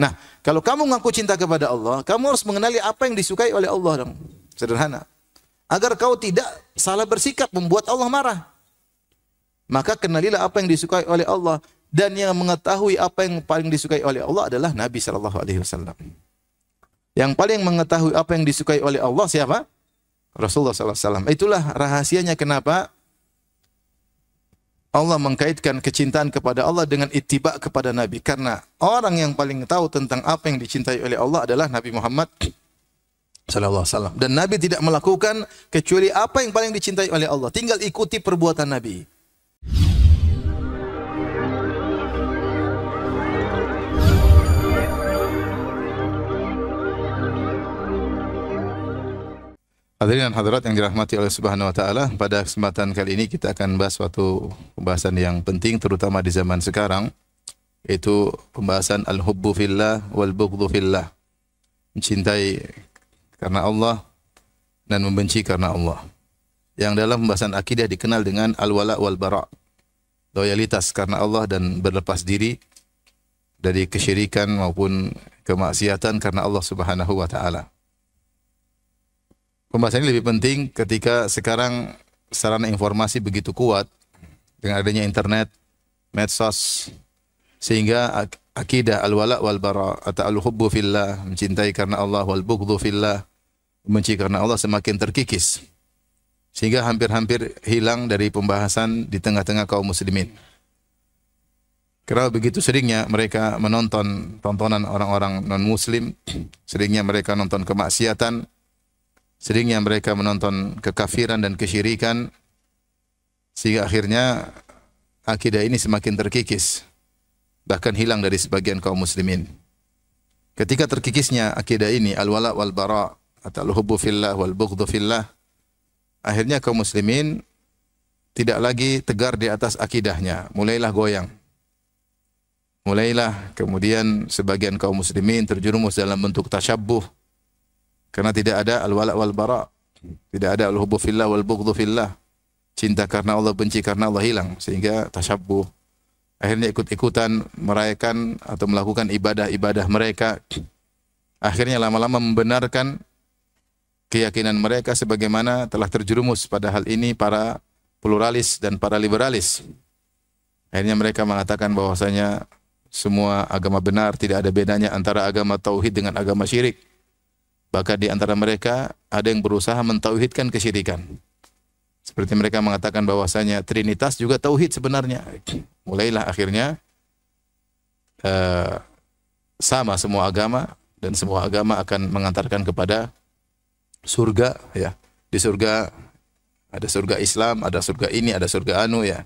Nah, kalau kamu mengaku cinta kepada Allah, kamu harus mengenali apa yang disukai oleh Allah dong. Sederhana. Agar kau tidak salah bersikap membuat Allah marah. Maka kenalilah apa yang disukai oleh Allah dan yang mengetahui apa yang paling disukai oleh Allah adalah Nabi sallallahu alaihi wasallam. Yang paling mengetahui apa yang disukai oleh Allah siapa? Rasulullah sallallahu alaihi wasallam. Itulah rahasianya kenapa Allah mengkaitkan kecintaan kepada Allah dengan ittiba kepada Nabi karena orang yang paling tahu tentang apa yang dicintai oleh Allah adalah Nabi Muhammad sallallahu alaihi wasallam dan Nabi tidak melakukan kecuali apa yang paling dicintai oleh Allah tinggal ikuti perbuatan Nabi Hadirin dan hadirat yang dirahmati oleh Subhanahu wa taala, pada kesempatan kali ini kita akan bahas suatu pembahasan yang penting terutama di zaman sekarang yaitu pembahasan al-hubbu fillah wal bughdhu fillah. Mencintai karena Allah dan membenci karena Allah. Yang dalam pembahasan akidah dikenal dengan al-wala wal bara. Loyalitas karena Allah dan berlepas diri dari kesyirikan maupun kemaksiatan karena Allah Subhanahu wa taala pembahasan ini lebih penting ketika sekarang sarana informasi begitu kuat dengan adanya internet, medsos, sehingga akidah al-wala wal bara atau al-hubbu fillah mencintai karena Allah wal bughdhu fillah membenci karena Allah semakin terkikis sehingga hampir-hampir hilang dari pembahasan di tengah-tengah kaum muslimin. Karena begitu seringnya mereka menonton tontonan orang-orang non muslim, seringnya mereka nonton kemaksiatan, Seringnya mereka menonton kekafiran dan kesyirikan sehingga akhirnya akidah ini semakin terkikis bahkan hilang dari sebagian kaum muslimin. Ketika terkikisnya akidah ini al-wala wal bara atau al-hubbu fillah wal bughdhu fillah akhirnya kaum muslimin tidak lagi tegar di atas akidahnya, mulailah goyang. Mulailah kemudian sebagian kaum muslimin terjerumus dalam bentuk tasyabbuh, karena tidak ada al-wala wal bara. Tidak ada al-hubbu fillah wal bughdhu fillah. Cinta karena Allah, benci karena Allah hilang sehingga tasyabbuh. Akhirnya ikut-ikutan merayakan atau melakukan ibadah-ibadah mereka. Akhirnya lama-lama membenarkan keyakinan mereka sebagaimana telah terjerumus pada hal ini para pluralis dan para liberalis. Akhirnya mereka mengatakan bahwasanya semua agama benar, tidak ada bedanya antara agama tauhid dengan agama syirik. Bahkan di antara mereka ada yang berusaha mentauhidkan kesyirikan. Seperti mereka mengatakan bahwasanya Trinitas juga tauhid sebenarnya. Mulailah akhirnya uh, sama semua agama dan semua agama akan mengantarkan kepada surga ya. Di surga ada surga Islam, ada surga ini, ada surga anu ya.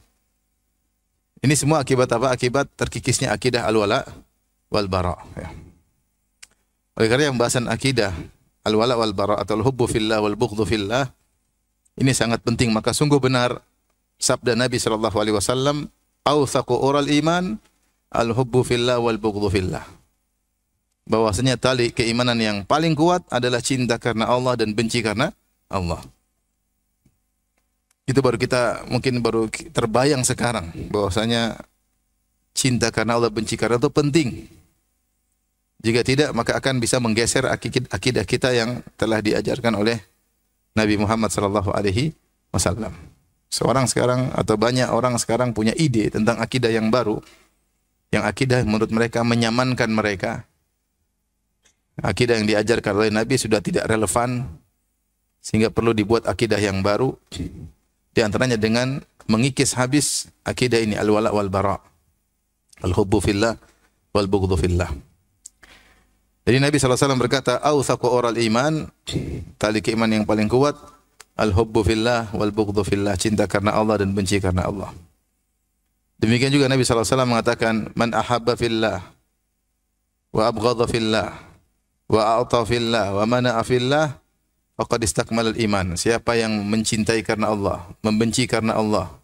Ini semua akibat apa? Akibat terkikisnya akidah al-wala wal bara ya. Oleh karena pembahasan akidah al-wala wal bara atau al-hubbu fillah wal bughdhu fillah. Ini sangat penting maka sungguh benar sabda Nabi sallallahu alaihi wasallam, "Authaqu ural iman al-hubbu fillah wal bughdhu fillah." Bahwasanya tali keimanan yang paling kuat adalah cinta karena Allah dan benci karena Allah. Itu baru kita mungkin baru terbayang sekarang bahwasanya cinta karena Allah benci karena itu penting. Jika tidak, maka akan bisa menggeser akidah kita yang telah diajarkan oleh Nabi Muhammad sallallahu alaihi wasallam. Seorang sekarang atau banyak orang sekarang punya ide tentang akidah yang baru, yang akidah menurut mereka menyamankan mereka. Akidah yang diajarkan oleh Nabi sudah tidak relevan sehingga perlu dibuat akidah yang baru. Di antaranya dengan mengikis habis akidah ini al-wala wal bara. Al-hubbu fillah wal bughdhu fillah. Jadi Nabi SAW berkata, "Awthaqu oral iman, tali keiman yang paling kuat, al-hubbu fillah wal bughdhu fillah, cinta karena Allah dan benci karena Allah." Demikian juga Nabi SAW mengatakan, "Man ahabba fillah wa abghadha fillah wa a'ta fillah wa mana'a fillah, faqad istakmala al-iman." Siapa yang mencintai karena Allah, membenci karena Allah,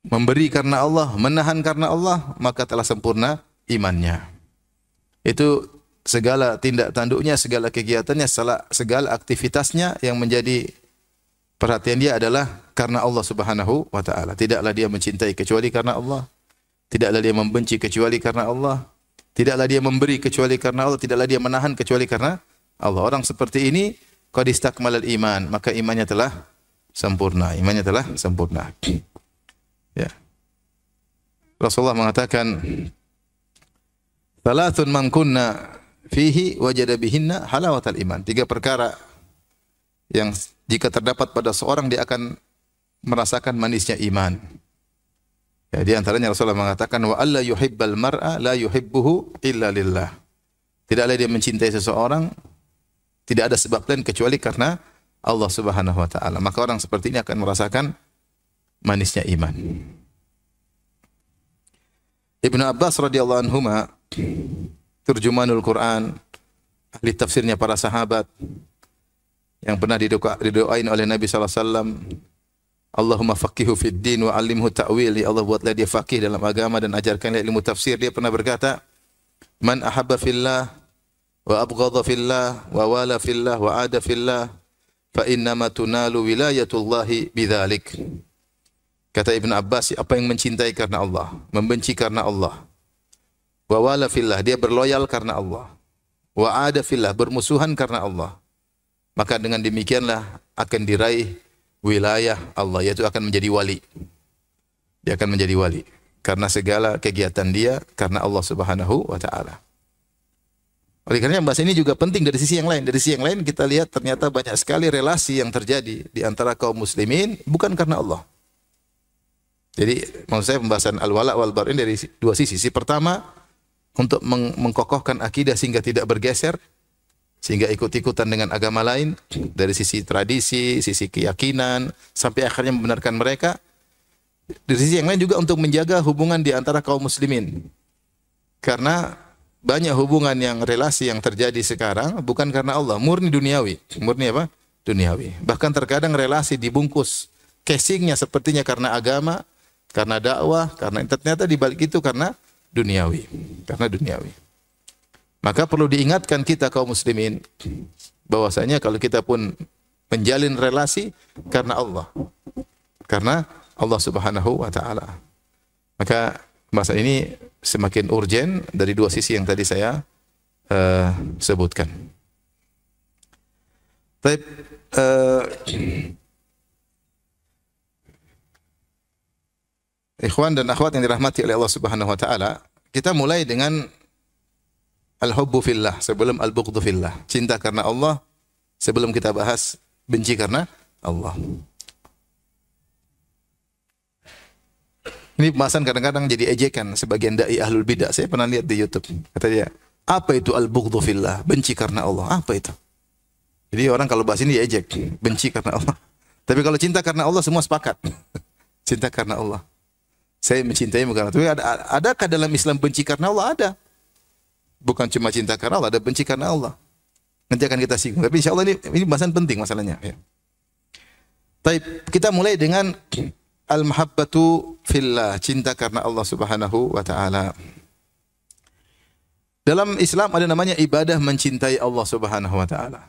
memberi karena Allah, menahan karena Allah, maka telah sempurna imannya itu segala tindak tanduknya, segala kegiatannya, segala aktivitasnya yang menjadi perhatian dia adalah karena Allah Subhanahu wa taala. Tidaklah dia mencintai kecuali karena Allah. Tidaklah dia membenci kecuali karena Allah. Tidaklah dia memberi kecuali karena Allah, tidaklah dia menahan kecuali karena Allah. Orang seperti ini qad istakmalal iman, maka imannya telah sempurna. Imannya telah sempurna. Ya. Rasulullah mengatakan Thalathun man kunna fihi wajada bihinna halawatal iman. Tiga perkara yang jika terdapat pada seorang dia akan merasakan manisnya iman. Ya, di antaranya Rasulullah mengatakan wa alla yuhibbal mar'a la yuhibbuhu illa lillah. ada dia mencintai seseorang tidak ada sebab lain kecuali karena Allah Subhanahu wa taala. Maka orang seperti ini akan merasakan manisnya iman. Ibnu Abbas radhiyallahu anhuma turjumanul Quran, ahli tafsirnya para sahabat yang pernah didoa, didoain oleh Nabi sallallahu alaihi wasallam Allahumma faqihu fid din wa alimhu ta'wil. Ya Allah buatlah dia faqih dalam agama dan ajarkanlah ilmu tafsir. Dia pernah berkata, "Man ahabba fillah wa abghadha fillah wa wala fillah wa ada fillah fa innama tunalu wilayatullahi bidzalik." Kata Ibn Abbas, apa yang mencintai karena Allah, membenci karena Allah. Wa wala fillah, dia berloyal karena Allah. Wa ada fillah, bermusuhan karena Allah. Maka dengan demikianlah akan diraih wilayah Allah, yaitu akan menjadi wali. Dia akan menjadi wali. Karena segala kegiatan dia, karena Allah subhanahu wa ta'ala. Oleh karena bahasa ini juga penting dari sisi yang lain. Dari sisi yang lain kita lihat ternyata banyak sekali relasi yang terjadi di antara kaum muslimin bukan karena Allah. Jadi maksud saya pembahasan al-wala wal bar ini dari dua sisi. Sisi pertama untuk meng mengkokohkan akidah sehingga tidak bergeser sehingga ikut-ikutan dengan agama lain dari sisi tradisi, sisi keyakinan sampai akhirnya membenarkan mereka. Dari sisi yang lain juga untuk menjaga hubungan di antara kaum muslimin. Karena banyak hubungan yang relasi yang terjadi sekarang bukan karena Allah, murni duniawi. Murni apa? Duniawi. Bahkan terkadang relasi dibungkus casingnya sepertinya karena agama, karena dakwah, karena ternyata di balik itu karena duniawi, karena duniawi. Maka perlu diingatkan kita kaum muslimin bahwasanya kalau kita pun menjalin relasi karena Allah. Karena Allah Subhanahu wa taala. Maka masa ini semakin urgen dari dua sisi yang tadi saya uh, sebutkan. Tapi uh, eh, Ikhwan dan akhwat yang dirahmati oleh Allah Subhanahu wa taala, kita mulai dengan al-hubbu fillah sebelum al-bughdhu fillah. Cinta karena Allah sebelum kita bahas benci karena Allah. Ini pembahasan kadang-kadang jadi ejekan sebagian dai ahlul bidah. Saya pernah lihat di YouTube. Kata dia, "Apa itu al-bughdhu fillah? Benci karena Allah. Apa itu?" Jadi orang kalau bahas ini ejek, benci karena Allah. Tapi kalau cinta karena Allah semua sepakat. Cinta karena Allah. Saya mencintaimu karena Tuhan. Ada, adakah dalam Islam benci karena Allah? Ada. Bukan cuma cinta karena Allah, ada benci karena Allah. Nanti akan kita singgung. Tapi insya Allah ini, ini bahasan penting masalahnya. Ya. kita mulai dengan al-mahabbatu fillah, cinta karena Allah Subhanahu wa taala. Dalam Islam ada namanya ibadah mencintai Allah Subhanahu wa taala.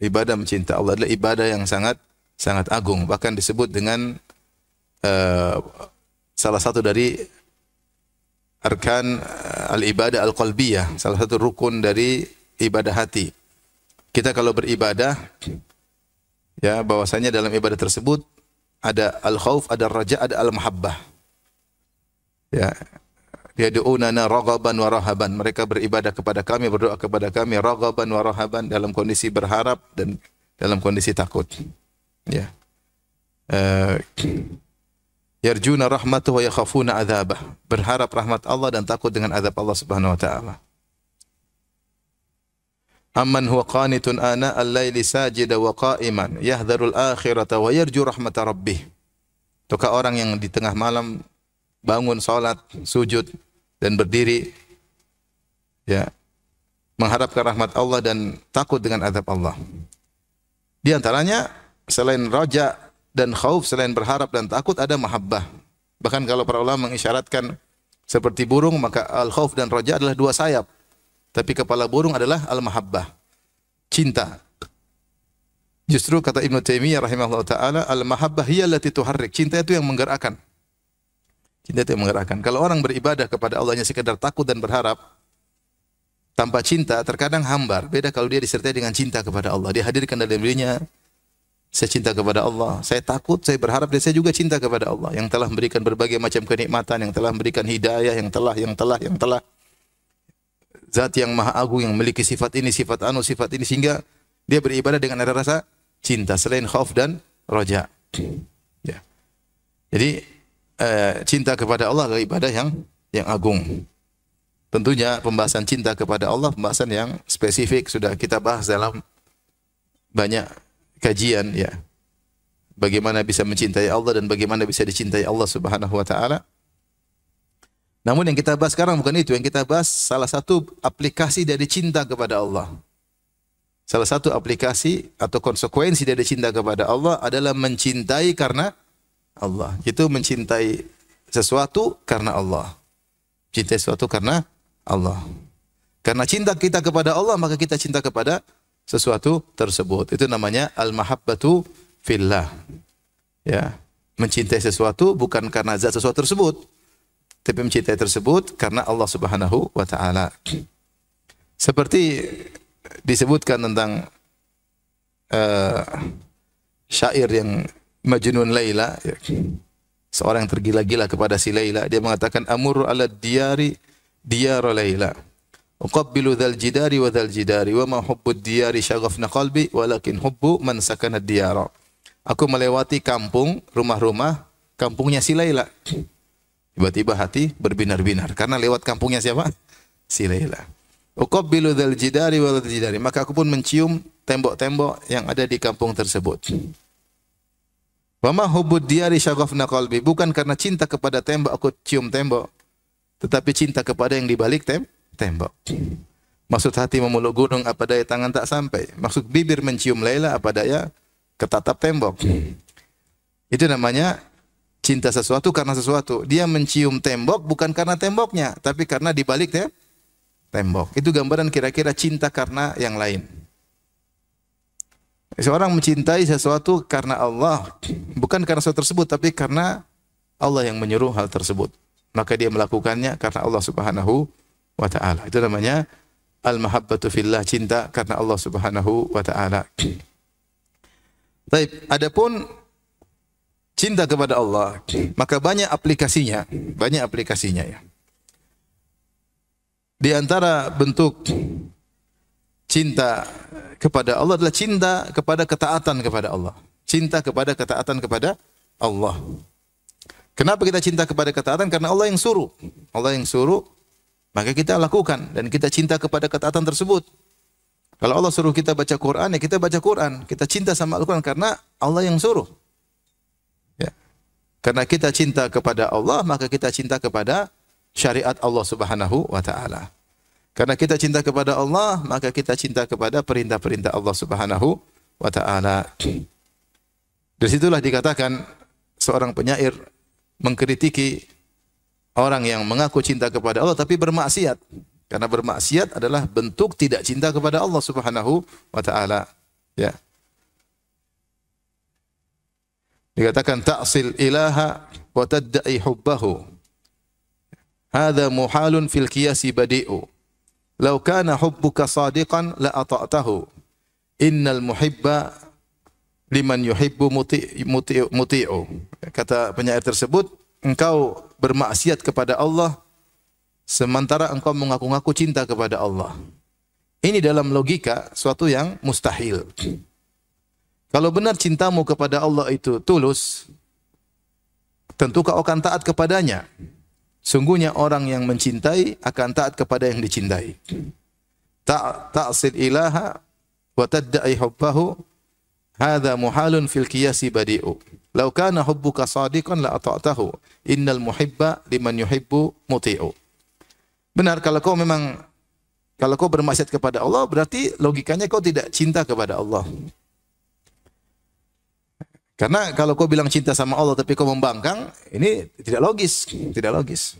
Ibadah mencintai Allah adalah ibadah yang sangat sangat agung, bahkan disebut dengan uh, salah satu dari arkan eh, al-ibadah al-qalbiyah, salah satu rukun dari ibadah hati. Kita kalau beribadah ya bahwasanya dalam ibadah tersebut ada al-khauf, ada raja, ada al-mahabbah. Ya, yad'unana raghaban wa rahaban. Mereka beribadah kepada kami, berdoa kepada kami raghaban wa rahaban dalam kondisi berharap dan dalam kondisi takut. Ya. Uh, yarjuna rahmatahu wa yakhafuna adzabah. Berharap rahmat Allah dan takut dengan azab Allah Subhanahu wa taala. Amman huwa qanitun ana al-laili sajida wa qa'iman yahdharul akhirata wa yarju rahmata rabbih. Tukah orang yang di tengah malam bangun salat, sujud dan berdiri ya mengharapkan rahmat Allah dan takut dengan azab Allah. Di antaranya selain raja dan khauf selain berharap dan takut ada mahabbah. Bahkan kalau para ulama mengisyaratkan seperti burung maka al khauf dan roja adalah dua sayap. Tapi kepala burung adalah al mahabbah. Cinta. Justru kata Ibn Taimiyah rahimahullah taala al mahabbah ialah allati tuharrik. Cinta itu yang menggerakkan. Cinta itu yang menggerakkan. Kalau orang beribadah kepada Allahnya sekadar takut dan berharap tanpa cinta terkadang hambar. Beda kalau dia disertai dengan cinta kepada Allah. dia hadirkan dalam dirinya saya cinta kepada Allah. Saya takut, saya berharap dan saya juga cinta kepada Allah yang telah memberikan berbagai macam kenikmatan, yang telah memberikan hidayah, yang telah, yang telah, yang telah. Zat yang maha agung yang memiliki sifat ini, sifat anu, sifat ini sehingga dia beribadah dengan ada rasa cinta selain khauf dan roja. Ya. Jadi eh, cinta kepada Allah adalah ibadah yang yang agung. Tentunya pembahasan cinta kepada Allah pembahasan yang spesifik sudah kita bahas dalam banyak kajian ya. Bagaimana bisa mencintai Allah dan bagaimana bisa dicintai Allah Subhanahu wa taala. Namun yang kita bahas sekarang bukan itu, yang kita bahas salah satu aplikasi dari cinta kepada Allah. Salah satu aplikasi atau konsekuensi dari cinta kepada Allah adalah mencintai karena Allah. Itu mencintai sesuatu karena Allah. Cintai sesuatu karena Allah. Karena cinta kita kepada Allah, maka kita cinta kepada Allah sesuatu tersebut. Itu namanya al-mahabbatu fillah. Ya, mencintai sesuatu bukan karena zat sesuatu tersebut, tapi mencintai tersebut karena Allah Subhanahu wa taala. Seperti disebutkan tentang uh, syair yang Majnun Laila, ya. seorang yang tergila-gila kepada si Laila, dia mengatakan amur ala diari diyara Laila. Uqabbilu dhal jidari wa dhal jidari wa ma hubbud diyari syaghafna qalbi walakin hubbu man sakana Aku melewati kampung, rumah-rumah, kampungnya si Laila. Tiba-tiba hati berbinar-binar karena lewat kampungnya siapa? Si Laila. Uqabbilu dhal jidari wa dhal jidari. Maka aku pun mencium tembok-tembok yang ada di kampung tersebut. Wama ma diari diyari syaghafna qalbi. Bukan karena cinta kepada tembok aku cium tembok, tetapi cinta kepada yang dibalik tembok tembok. Maksud hati memeluk gunung apa daya tangan tak sampai. Maksud bibir mencium Laila apa daya ketatap tembok. Itu namanya cinta sesuatu karena sesuatu. Dia mencium tembok bukan karena temboknya, tapi karena dibalik ya tembok. Itu gambaran kira-kira cinta karena yang lain. Seorang mencintai sesuatu karena Allah, bukan karena sesuatu tersebut, tapi karena Allah yang menyuruh hal tersebut. Maka dia melakukannya karena Allah Subhanahu wa taala. Itu namanya al-mahabbatu fillah, cinta karena Allah Subhanahu wa taala. Baik, adapun cinta kepada Allah, maka banyak aplikasinya, banyak aplikasinya ya. Di antara bentuk cinta kepada Allah adalah cinta kepada ketaatan kepada Allah. Cinta kepada ketaatan kepada Allah. Kenapa kita cinta kepada ketaatan? Karena Allah yang suruh. Allah yang suruh maka kita lakukan dan kita cinta kepada ketaatan tersebut. Kalau Allah suruh kita baca Quran, ya kita baca Quran. Kita cinta sama Al-Quran karena Allah yang suruh. Ya. Karena kita cinta kepada Allah, maka kita cinta kepada syariat Allah Subhanahu wa taala. Karena kita cinta kepada Allah, maka kita cinta kepada perintah-perintah Allah Subhanahu wa taala. Disitulah dikatakan seorang penyair mengkritiki orang yang mengaku cinta kepada Allah tapi bermaksiat. Karena bermaksiat adalah bentuk tidak cinta kepada Allah Subhanahu wa taala. Ya. Dikatakan ta'sil ilaha wa tadda'i hubbahu. Hadha muhalun fil qiyasi badi'u. Law kana hubbuka sadiqan la ata'tahu. Innal muhibba liman yuhibbu muti' muti'u. Kata penyair tersebut, engkau bermaksiat kepada Allah sementara engkau mengaku-ngaku cinta kepada Allah. Ini dalam logika suatu yang mustahil. Kalau benar cintamu kepada Allah itu tulus, tentu kau akan taat kepadanya. Sungguhnya orang yang mencintai akan taat kepada yang dicintai. Tak ta'sid ilaha wa tadda'i hubbahu hadza muhalun fil qiyasi badi'u. Lau kana hubbuka sadiqan la ata'tahu. Innal muhibba liman yuhibbu muti'u. Benar kalau kau memang kalau kau bermaksiat kepada Allah berarti logikanya kau tidak cinta kepada Allah. Karena kalau kau bilang cinta sama Allah tapi kau membangkang, ini tidak logis, tidak logis.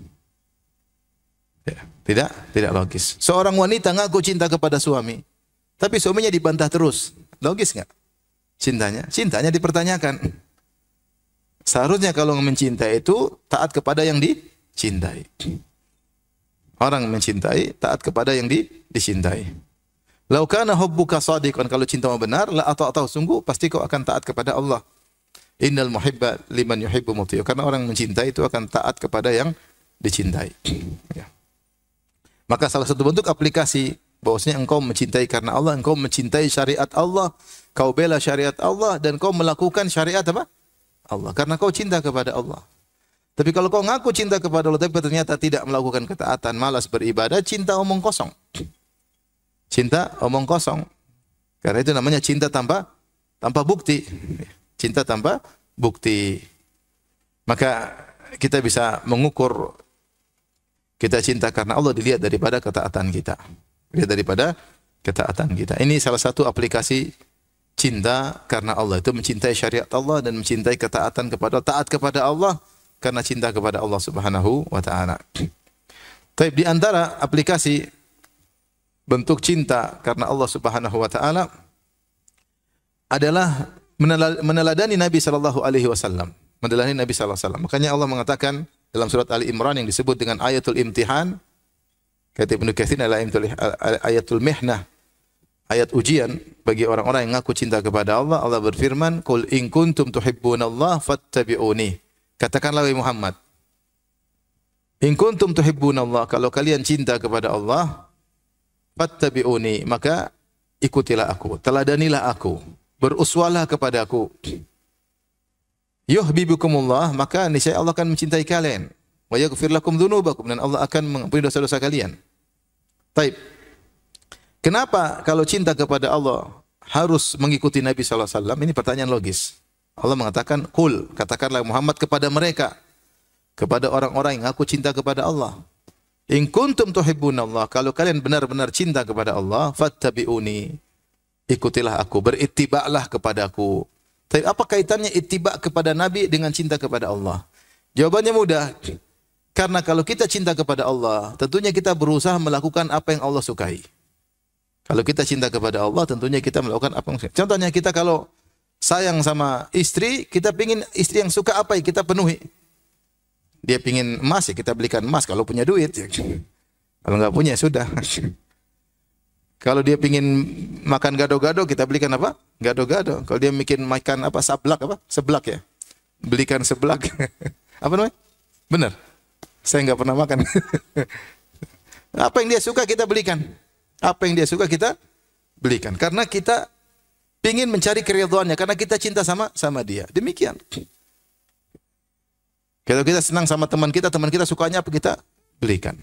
Ya, tidak, tidak logis. Seorang wanita ngaku cinta kepada suami, tapi suaminya dibantah terus. Logis nggak? Cintanya, cintanya dipertanyakan. Seharusnya kalau mencintai itu taat kepada yang dicintai. Orang mencintai taat kepada yang di, dicintai. Lau kana hubbuka shadiqan kalau cintamu benar la atau atau sungguh pasti kau akan taat kepada Allah. Innal muhibba liman yuhibbu muti'u. Karena orang mencintai itu akan taat kepada yang dicintai. Ya. Maka salah satu bentuk aplikasi bahwasanya engkau mencintai karena Allah, engkau mencintai syariat Allah, kau bela syariat Allah dan kau melakukan syariat apa? Allah karena kau cinta kepada Allah. Tapi kalau kau ngaku cinta kepada Allah tapi ternyata tidak melakukan ketaatan, malas beribadah, cinta omong kosong. Cinta omong kosong. Karena itu namanya cinta tanpa tanpa bukti. Cinta tanpa bukti. Maka kita bisa mengukur kita cinta karena Allah dilihat daripada ketaatan kita. Dilihat daripada ketaatan kita. Ini salah satu aplikasi cinta karena Allah itu mencintai syariat Allah dan mencintai ketaatan kepada taat kepada Allah karena cinta kepada Allah Subhanahu wa taala. Tapi di antara aplikasi bentuk cinta karena Allah Subhanahu wa taala adalah meneladani Nabi sallallahu alaihi wasallam, meneladani Nabi sallallahu alaihi wasallam. Makanya Allah mengatakan dalam surat Ali Imran yang disebut dengan ayatul imtihan, kata Ibnu Katsir adalah ayatul mihnah, ayat ujian bagi orang-orang yang ngaku cinta kepada Allah. Allah berfirman, "Qul in kuntum tuhibbunallah fattabi'uni." Katakanlah wahai Muhammad, "In kuntum Allah. kalau kalian cinta kepada Allah, fattabi'uni, maka ikutilah aku, teladanilah aku, beruswalah kepada aku." Yuhibbukumullah, maka niscaya Allah akan mencintai kalian. Wa yaghfir lakum dzunubakum dan Allah akan mengampuni dosa-dosa kalian. Taib. Kenapa kalau cinta kepada Allah harus mengikuti Nabi sallallahu alaihi wasallam? Ini pertanyaan logis. Allah mengatakan, kul katakanlah Muhammad kepada mereka, kepada orang-orang yang aku cinta kepada Allah. In kuntum Allah, kalau kalian benar-benar cinta kepada Allah, fattabi'uni. Ikutilah aku, berittiba'lah kepadaku." Tapi apa kaitannya ittiba kepada Nabi dengan cinta kepada Allah? Jawabannya mudah. Karena kalau kita cinta kepada Allah, tentunya kita berusaha melakukan apa yang Allah sukai. Kalau kita cinta kepada Allah, tentunya kita melakukan apa yang Contohnya kita kalau sayang sama istri, kita pingin istri yang suka apa yang kita penuhi. Dia pingin emas ya kita belikan emas kalau punya duit. Ya. Kalau nggak punya sudah. Kalau dia pingin makan gado-gado, kita belikan apa? Gado-gado. Kalau dia bikin makan apa? Sablak apa? Seblak ya. Belikan seblak. apa namanya? Benar. Saya nggak pernah makan. apa yang dia suka kita belikan. Apa yang dia suka kita belikan. Karena kita ingin mencari keriduannya Karena kita cinta sama sama dia. Demikian. Kalau kita senang sama teman kita, teman kita sukanya apa kita belikan.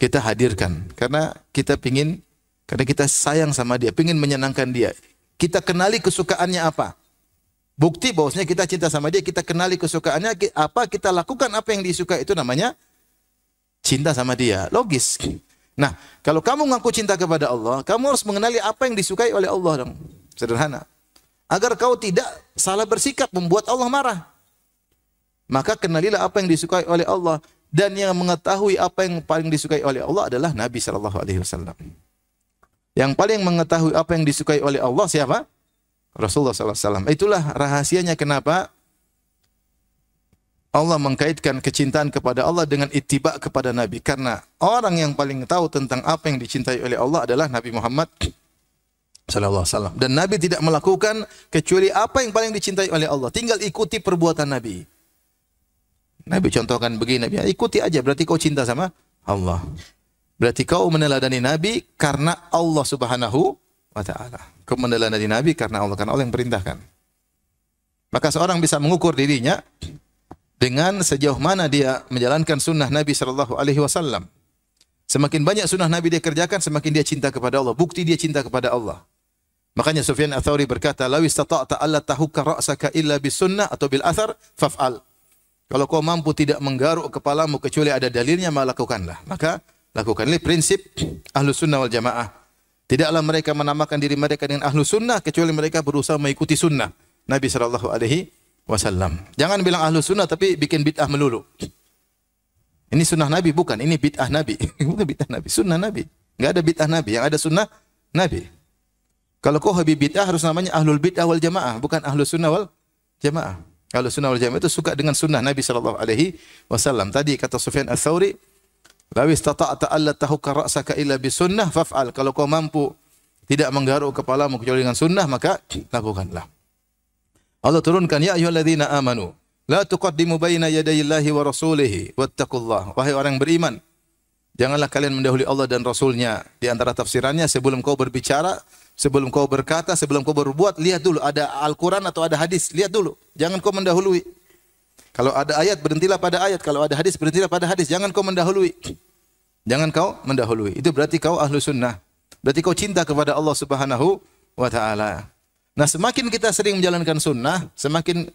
Kita hadirkan. Karena kita ingin, karena kita sayang sama dia. Ingin menyenangkan dia. Kita kenali kesukaannya apa. Bukti bahwasanya kita cinta sama dia, kita kenali kesukaannya apa, kita lakukan apa yang disuka itu namanya cinta sama dia. Logis. Nah, kalau kamu mengaku cinta kepada Allah, kamu harus mengenali apa yang disukai oleh Allah dong. Sederhana. Agar kau tidak salah bersikap membuat Allah marah. Maka kenalilah apa yang disukai oleh Allah dan yang mengetahui apa yang paling disukai oleh Allah adalah Nabi sallallahu alaihi wasallam. Yang paling mengetahui apa yang disukai oleh Allah siapa? Rasulullah sallallahu alaihi wasallam. Itulah rahasianya kenapa Allah mengkaitkan kecintaan kepada Allah dengan ittiba kepada Nabi karena orang yang paling tahu tentang apa yang dicintai oleh Allah adalah Nabi Muhammad sallallahu alaihi wasallam dan Nabi tidak melakukan kecuali apa yang paling dicintai oleh Allah tinggal ikuti perbuatan Nabi Nabi contohkan begini Nabi ikuti aja berarti kau cinta sama Allah berarti kau meneladani Nabi karena Allah Subhanahu wa taala kau meneladani Nabi karena Allah karena Allah yang perintahkan maka seorang bisa mengukur dirinya dengan sejauh mana dia menjalankan sunnah Nabi Shallallahu Alaihi Wasallam. Semakin banyak sunnah Nabi dia kerjakan, semakin dia cinta kepada Allah. Bukti dia cinta kepada Allah. Makanya Sufyan Atsauri berkata, "Law istata'ta alla tahukka ra'saka illa sunnah atau bil athar faf'al." Kalau kau mampu tidak menggaruk kepalamu kecuali ada dalilnya, maka lakukanlah. Maka lakukan. prinsip ahlu sunnah wal jamaah. Tidaklah mereka menamakan diri mereka dengan ahlu sunnah kecuali mereka berusaha mengikuti sunnah Nabi Shallallahu Alaihi wasallam. Jangan bilang ahlu sunnah tapi bikin bid'ah melulu. Ini sunnah Nabi bukan, ini bid'ah Nabi. bukan bid'ah Nabi, sunnah Nabi. Enggak ada bid'ah Nabi, yang ada sunnah Nabi. Kalau kau hobi bid'ah harus namanya ahlul bid'ah wal jamaah, bukan ahlu sunnah wal jamaah. Ahlu sunnah wal jamaah itu suka dengan sunnah Nabi sallallahu alaihi wasallam. Tadi kata Sufyan Ats-Tsauri, "Law istata'ta alla tahukka ra'saka illa bi sunnah faf'al." Kalau kau mampu tidak menggaruk kepalamu kecuali dengan sunnah, maka lakukanlah. Allah turunkan ya ayyuhalladzina amanu la tuqaddimu baina yadayillahi wa rasulih wattaqullah wahai orang beriman janganlah kalian mendahului Allah dan rasulnya di antara tafsirannya sebelum kau berbicara sebelum kau berkata sebelum kau berbuat lihat dulu ada Al-Qur'an atau ada hadis lihat dulu jangan kau mendahului kalau ada ayat berhentilah pada ayat kalau ada hadis berhentilah pada hadis jangan kau mendahului jangan kau mendahului itu berarti kau ahlu sunnah berarti kau cinta kepada Allah Subhanahu wa taala Nah, semakin kita sering menjalankan sunnah, semakin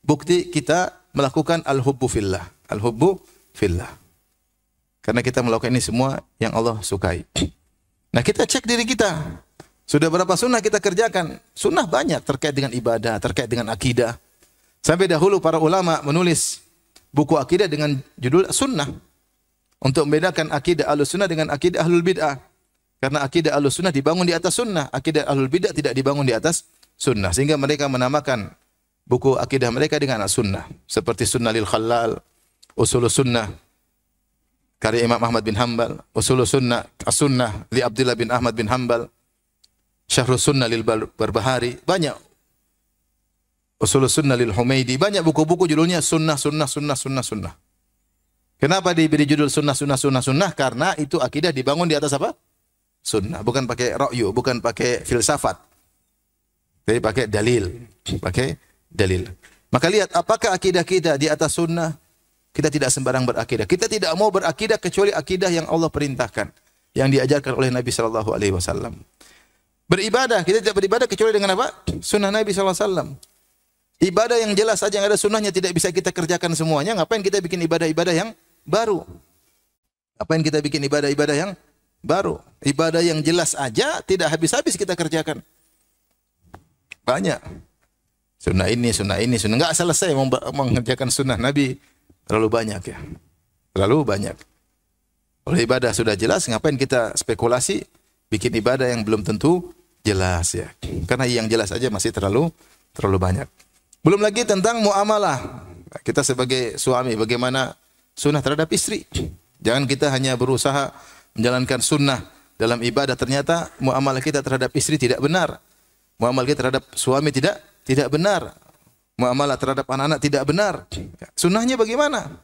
bukti kita melakukan al-hubbu fillah. Al-hubbu fillah. Karena kita melakukan ini semua yang Allah sukai. Nah, kita cek diri kita. Sudah berapa sunnah kita kerjakan? Sunnah banyak terkait dengan ibadah, terkait dengan akidah. Sampai dahulu para ulama menulis buku akidah dengan judul sunnah. Untuk membedakan akidah ahlus sunnah dengan akidah ahlul bid'ah. Karena akidah ahlus sunnah dibangun di atas sunnah. Akidah ahlul bid'ah tidak dibangun di atas sunnah. Sehingga mereka menamakan buku akidah mereka dengan sunnah. Seperti sunnah lil khalal, usul sunnah, karya Imam Ahmad bin Hanbal, usul sunnah, as-sunnah li Abdullah bin Ahmad bin Hanbal, Syahrul sunnah lil barbahari, banyak Usul Sunnah lil Humaidi. Banyak buku-buku judulnya sunnah, sunnah, sunnah, sunnah, sunnah. Kenapa diberi judul sunnah, sunnah, sunnah, sunnah? Karena itu akidah dibangun di atas apa? Sunnah. Bukan pakai rokyu, bukan pakai filsafat. Jadi pakai dalil. Pakai dalil. Maka lihat apakah akidah kita di atas sunnah? Kita tidak sembarang berakidah. Kita tidak mau berakidah kecuali akidah yang Allah perintahkan, yang diajarkan oleh Nabi sallallahu alaihi wasallam. Beribadah, kita tidak beribadah kecuali dengan apa? Sunnah Nabi sallallahu alaihi wasallam. Ibadah yang jelas saja yang ada sunnahnya tidak bisa kita kerjakan semuanya. Ngapain kita bikin ibadah-ibadah yang baru? Ngapain kita bikin ibadah-ibadah yang baru? Ibadah yang jelas aja tidak habis-habis kita kerjakan. Banyak. Sunnah ini, sunnah ini, sunnah. nggak selesai mengerjakan sunnah Nabi. Terlalu banyak ya. Terlalu banyak. oleh ibadah sudah jelas, ngapain kita spekulasi bikin ibadah yang belum tentu jelas ya. Karena yang jelas aja masih terlalu terlalu banyak. Belum lagi tentang muamalah. Kita sebagai suami bagaimana sunnah terhadap istri. Jangan kita hanya berusaha menjalankan sunnah dalam ibadah ternyata muamalah kita terhadap istri tidak benar. Muamalah kita terhadap suami tidak tidak benar. Muamalah terhadap anak-anak tidak benar. Ya, sunnahnya bagaimana?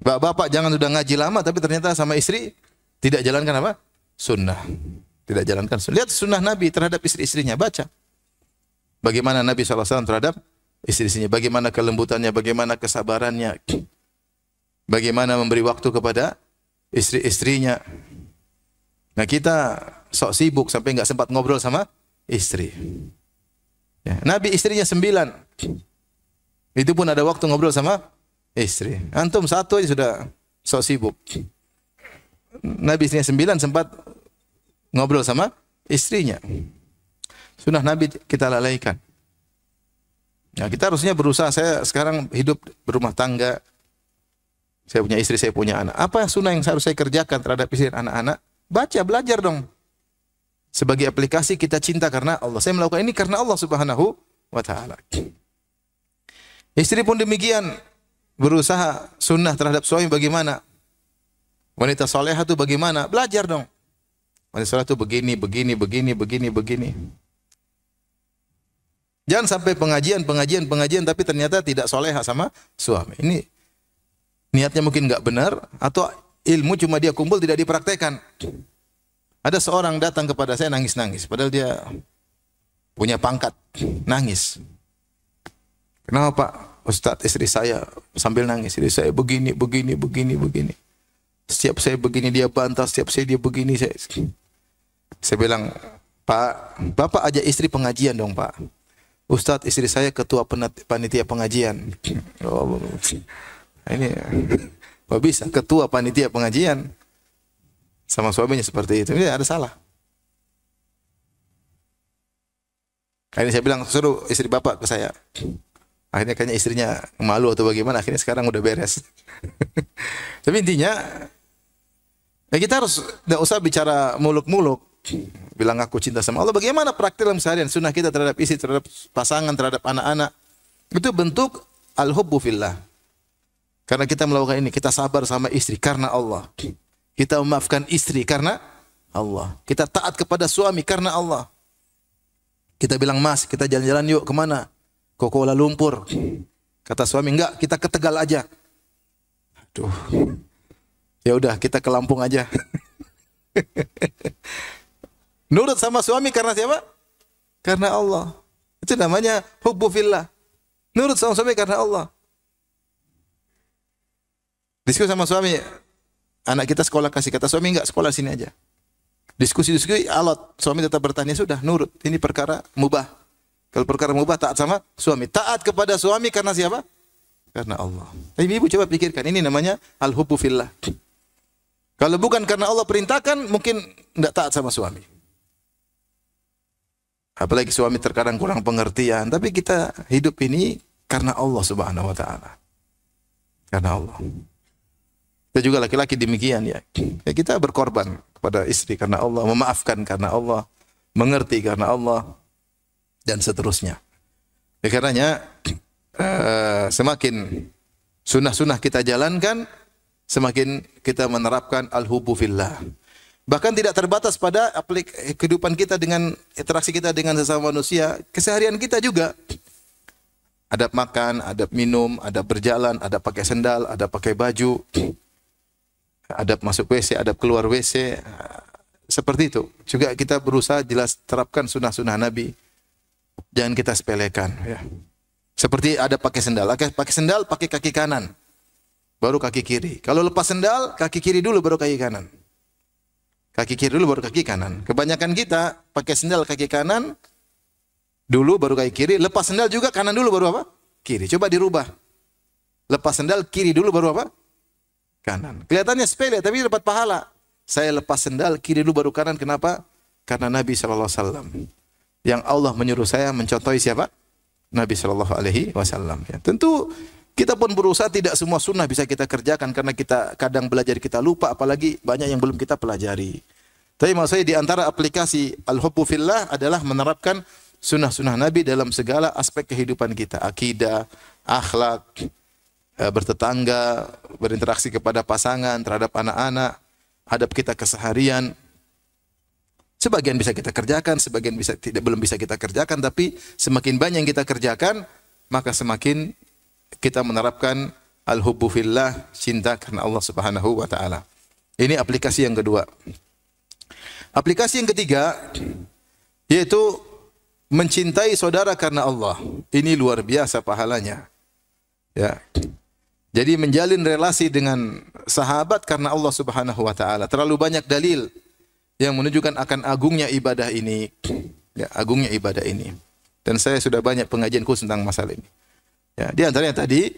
Bapak-bapak jangan sudah ngaji lama tapi ternyata sama istri tidak jalankan apa? Sunnah. Tidak jalankan Lihat sunnah Nabi terhadap istri-istrinya. Baca. Bagaimana Nabi SAW terhadap istri-istrinya. Bagaimana kelembutannya, bagaimana kesabarannya. Bagaimana memberi waktu kepada istri-istrinya. Nah kita sok sibuk sampai nggak sempat ngobrol sama istri. Ya. Nabi istrinya sembilan. Itu pun ada waktu ngobrol sama istri. Antum satu aja sudah sok sibuk. Nabi istrinya sembilan sempat ngobrol sama istrinya. Sunnah Nabi kita lalaikan. Ya, kita harusnya berusaha. Saya sekarang hidup berumah tangga. Saya punya istri, saya punya anak. Apa sunnah yang harus saya kerjakan terhadap istri dan anak-anak? Baca, belajar dong sebagai aplikasi kita cinta karena Allah. Saya melakukan ini karena Allah Subhanahu wa taala. Istri pun demikian berusaha sunnah terhadap suami bagaimana? Wanita solehah itu bagaimana? Belajar dong. Wanita solehah itu begini, begini, begini, begini, begini. Jangan sampai pengajian, pengajian, pengajian, tapi ternyata tidak soleha sama suami. Ini niatnya mungkin nggak benar atau ilmu cuma dia kumpul tidak dipraktekan. Ada seorang datang kepada saya nangis-nangis, padahal dia punya pangkat, nangis. Kenapa Pak? Ustadz istri saya sambil nangis, istri saya begini, begini, begini, begini. Setiap saya begini dia bantah, setiap saya dia begini. Saya, saya bilang, Pak, Bapak ajak istri pengajian dong Pak. Ustadz istri saya ketua panitia pengajian. Oh, ini Kok bisa ketua panitia pengajian? sama suaminya seperti itu. Ini iya, ada salah. Akhirnya saya bilang suruh istri bapak ke saya. Akhirnya kayaknya istrinya malu atau bagaimana. Akhirnya sekarang udah beres. Tapi intinya ya kita harus tidak usah bicara muluk-muluk. Bilang aku cinta sama Allah. Bagaimana praktik dalam seharian sunnah kita terhadap istri, terhadap pasangan, terhadap anak-anak. Itu bentuk al-hubbu fillah. Karena kita melakukan ini, kita sabar sama istri karena Allah. Kita memaafkan istri karena Allah. Kita taat kepada suami karena Allah. Kita bilang, "Mas, kita jalan-jalan yuk kemana? Ke Kuala Lumpur." Kata suami, "Enggak, kita ke Tegal aja." Aduh. Ya udah, kita ke Lampung aja. Nurut sama suami karena siapa? Karena Allah. Itu namanya hubbu fillah. Nurut sama suami karena Allah. Diskusi sama suami, Anak kita sekolah kasih kata suami enggak sekolah sini aja. Diskusi-diskusi alot, suami tetap bertanya sudah nurut. Ini perkara mubah. Kalau perkara mubah taat sama suami. Taat kepada suami karena siapa? Karena Allah. Nah, ibu-ibu coba pikirkan, ini namanya al hubufillah Kalau bukan karena Allah perintahkan, mungkin tidak taat sama suami. Apalagi suami terkadang kurang pengertian, tapi kita hidup ini karena Allah Subhanahu wa taala. Karena Allah. Kita juga laki-laki demikian ya. ya. Kita berkorban kepada istri karena Allah, memaafkan karena Allah, mengerti karena Allah, dan seterusnya. Ya, karenanya uh, semakin sunnah-sunnah kita jalankan, semakin kita menerapkan al-hubu fillah. Bahkan tidak terbatas pada aplik kehidupan kita dengan interaksi kita dengan sesama manusia, keseharian kita juga. Ada makan, ada minum, ada berjalan, ada pakai sendal, ada pakai baju, adab masuk WC, adab keluar WC, eh, seperti itu. Juga kita berusaha jelas terapkan sunnah-sunnah Nabi. Jangan kita sepelekan. Ya. Seperti ada pakai sendal. Pakai sendal, pakai kaki kanan. Baru kaki kiri. Kalau lepas sendal, kaki kiri dulu baru kaki kanan. Kaki kiri dulu baru kaki kanan. Kebanyakan kita pakai sendal kaki kanan dulu baru kaki kiri. Lepas sendal juga kanan dulu baru apa? Kiri. Coba dirubah. Lepas sendal kiri dulu baru apa? kanan. Kelihatannya sepele tapi dapat pahala. Saya lepas sendal kiri dulu baru kanan. Kenapa? Karena Nabi Shallallahu alaihi wasallam yang Allah menyuruh saya mencontohi siapa? Nabi Shallallahu Alaihi Wasallam. Ya. Tentu kita pun berusaha tidak semua sunnah bisa kita kerjakan karena kita kadang belajar kita lupa, apalagi banyak yang belum kita pelajari. Tapi maksud saya di antara aplikasi al-hubbu fillah adalah menerapkan sunnah-sunnah Nabi dalam segala aspek kehidupan kita, akidah, akhlak, Eh, bertetangga, berinteraksi kepada pasangan, terhadap anak-anak, hadap kita keseharian. Sebagian bisa kita kerjakan, sebagian bisa tidak belum bisa kita kerjakan, tapi semakin banyak yang kita kerjakan, maka semakin kita menerapkan al-hubbu fillah, cinta karena Allah Subhanahu wa taala. Ini aplikasi yang kedua. Aplikasi yang ketiga yaitu mencintai saudara karena Allah. Ini luar biasa pahalanya. Ya. Jadi menjalin relasi dengan sahabat karena Allah Subhanahu wa taala. Terlalu banyak dalil yang menunjukkan akan agungnya ibadah ini. Ya, agungnya ibadah ini. Dan saya sudah banyak pengajian khusus tentang masalah ini. Ya, di antaranya tadi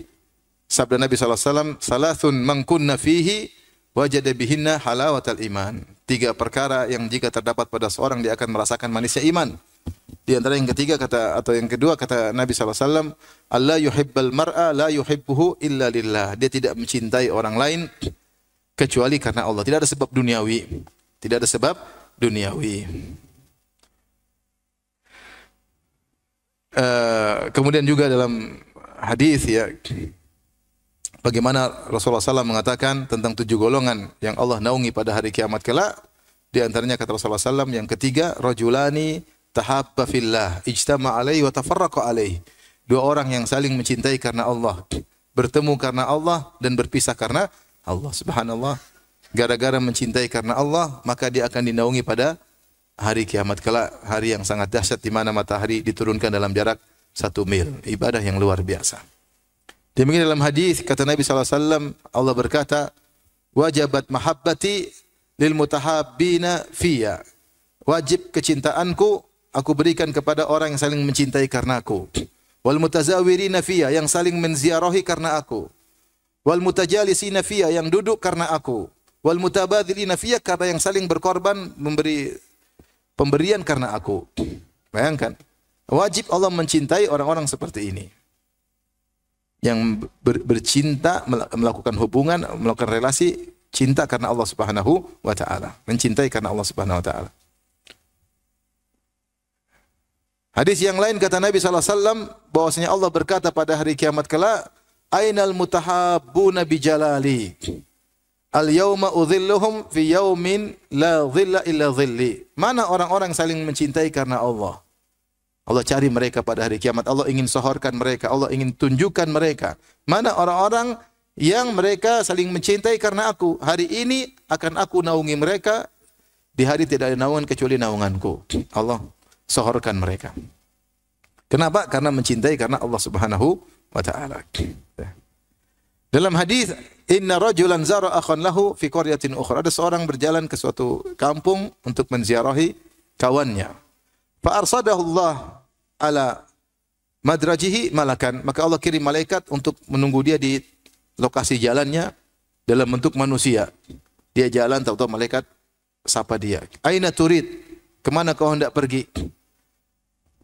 sabda Nabi SAW, alaihi wasallam, "Salasun man kunna fihi wajada bihinna halawatal iman." Tiga perkara yang jika terdapat pada seorang dia akan merasakan manisnya iman. Di antara yang ketiga kata atau yang kedua kata Nabi SAW, Allah yuhibbal mar'a la yuhibbuhu illa lillah. Dia tidak mencintai orang lain kecuali karena Allah. Tidak ada sebab duniawi. Tidak ada sebab duniawi. Uh, kemudian juga dalam hadis ya bagaimana Rasulullah SAW mengatakan tentang tujuh golongan yang Allah naungi pada hari kiamat kelak di antaranya kata Rasulullah SAW yang ketiga rojulani tahabba fillah, ijtama alaihi wa tafarraqa alaihi. Dua orang yang saling mencintai karena Allah, bertemu karena Allah dan berpisah karena Allah Subhanallah. Gara-gara mencintai karena Allah, maka dia akan dinaungi pada hari kiamat kelak, hari yang sangat dahsyat di mana matahari diturunkan dalam jarak satu mil. Ibadah yang luar biasa. Demikian dalam hadis kata Nabi saw Allah berkata, wajibat mahabbati lil mutahabbina fiya Wajib kecintaanku aku berikan kepada orang yang saling mencintai karena aku. Wal mutazawirina fiyya yang saling menziarahi karena aku. Wal mutajalisina fiyya yang duduk karena aku. Wal mutabadhilina fiyya karena yang saling berkorban memberi pemberian karena aku. Bayangkan, wajib Allah mencintai orang-orang seperti ini. Yang ber, bercinta melakukan hubungan, melakukan relasi cinta karena Allah Subhanahu wa taala, mencintai karena Allah Subhanahu wa taala. Hadis yang lain kata Nabi sallallahu alaihi wasallam bahwasanya Allah berkata pada hari kiamat kala, "Ainal mutahabbuna bi jalali?" Al yauma udhilluhum fi yaumin la dhilla illa dhilli. Mana orang-orang saling mencintai karena Allah? Allah cari mereka pada hari kiamat. Allah ingin sohorkan mereka. Allah ingin tunjukkan mereka. Mana orang-orang yang mereka saling mencintai karena aku. Hari ini akan aku naungi mereka. Di hari tidak ada naungan kecuali naunganku. Allah sohorkan mereka. Kenapa? Karena mencintai karena Allah Subhanahu wa taala. Dalam hadis Inna rajulan zara akhan lahu fi qaryatin ukhra. Ada seorang berjalan ke suatu kampung untuk menziarahi kawannya. Fa arsadahu Allah ala madrajihi malakan. Maka Allah kirim malaikat untuk menunggu dia di lokasi jalannya dalam bentuk manusia. Dia jalan tahu-tahu malaikat sapa dia. Aina turid? Kemana kau hendak pergi?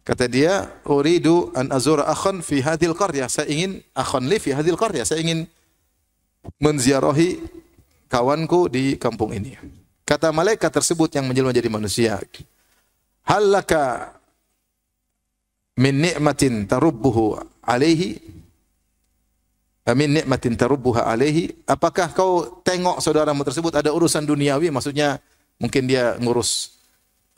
Kata dia, "Uridu an azura akhan fi hadhil qaryah." Saya ingin akhan li fi hadhil qaryah. Saya ingin menziarahi kawanku di kampung ini. Kata malaikat tersebut yang menjelma jadi manusia, "Halaka min ni'matin tarubbuhu alaihi?" Eh, min ni'matin tarubbuha alaihi? Apakah kau tengok saudaramu tersebut ada urusan duniawi? Maksudnya mungkin dia ngurus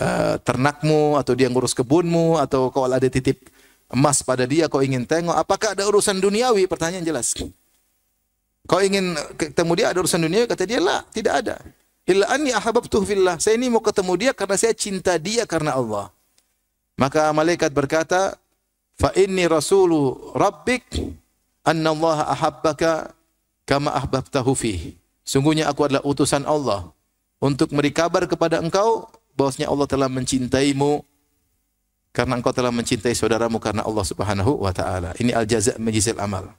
uh, ternakmu atau dia ngurus kebunmu atau kau ada titip emas pada dia kau ingin tengok apakah ada urusan duniawi pertanyaan jelas kau ingin ketemu dia ada urusan duniawi kata dia lah tidak ada illa anni ahbabtuhu fillah saya ini mau ketemu dia karena saya cinta dia karena Allah maka malaikat berkata fa inni rasulu rabbik annallaha ahabbaka kama ahbabtahu fihi Sungguhnya aku adalah utusan Allah untuk meri kabar kepada engkau bahwasanya Allah telah mencintaimu karena engkau telah mencintai saudaramu karena Allah Subhanahu wa taala. Ini al jaza min amal.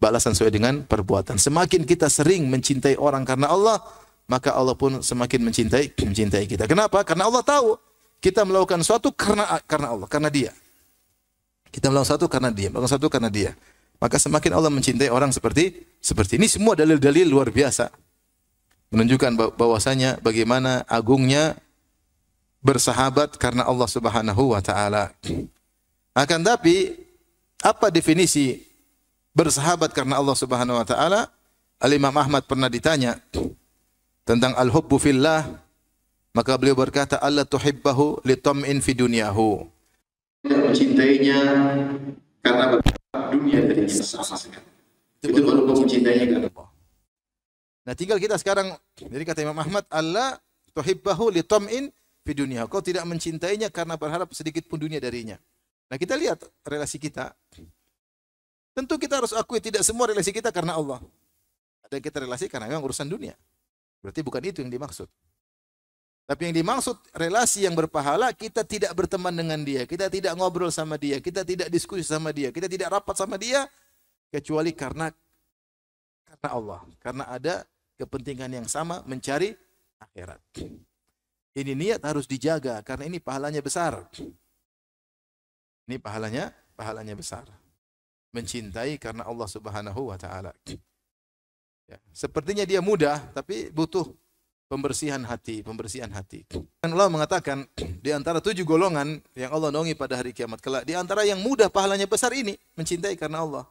Balasan sesuai dengan perbuatan. Semakin kita sering mencintai orang karena Allah, maka Allah pun semakin mencintai mencintai kita. Kenapa? Karena Allah tahu kita melakukan suatu karena karena Allah, karena Dia. Kita melakukan satu karena Dia, melakukan satu karena Dia. Maka semakin Allah mencintai orang seperti seperti ini semua dalil-dalil luar biasa menunjukkan bahwasanya bagaimana agungnya bersahabat karena Allah Subhanahu wa taala. Akan tapi apa definisi bersahabat karena Allah Subhanahu wa taala? Al Imam Ahmad pernah ditanya tentang al-hubbu fillah, maka beliau berkata Allah tuhibbahu litam'in fi dunyahu. Mencintainya karena dunia dari sesama Itu baru mencintainya karena Allah. Nah, tinggal kita sekarang jadi kata Imam Ahmad Allah tuhibbahu litam'in dunia. Kau tidak mencintainya karena berharap sedikit pun dunia darinya. Nah kita lihat relasi kita. Tentu kita harus akui tidak semua relasi kita karena Allah. Ada kita relasi karena memang urusan dunia. Berarti bukan itu yang dimaksud. Tapi yang dimaksud relasi yang berpahala kita tidak berteman dengan dia, kita tidak ngobrol sama dia, kita tidak diskusi sama dia, kita tidak rapat sama dia kecuali karena karena Allah, karena ada kepentingan yang sama mencari akhirat. Ini niat harus dijaga karena ini pahalanya besar. Ini pahalanya, pahalanya besar. Mencintai karena Allah Subhanahu wa taala. Ya, sepertinya dia mudah tapi butuh pembersihan hati, pembersihan hati. Dan Allah mengatakan di antara tujuh golongan yang Allah naungi pada hari kiamat kelak, di antara yang mudah pahalanya besar ini mencintai karena Allah.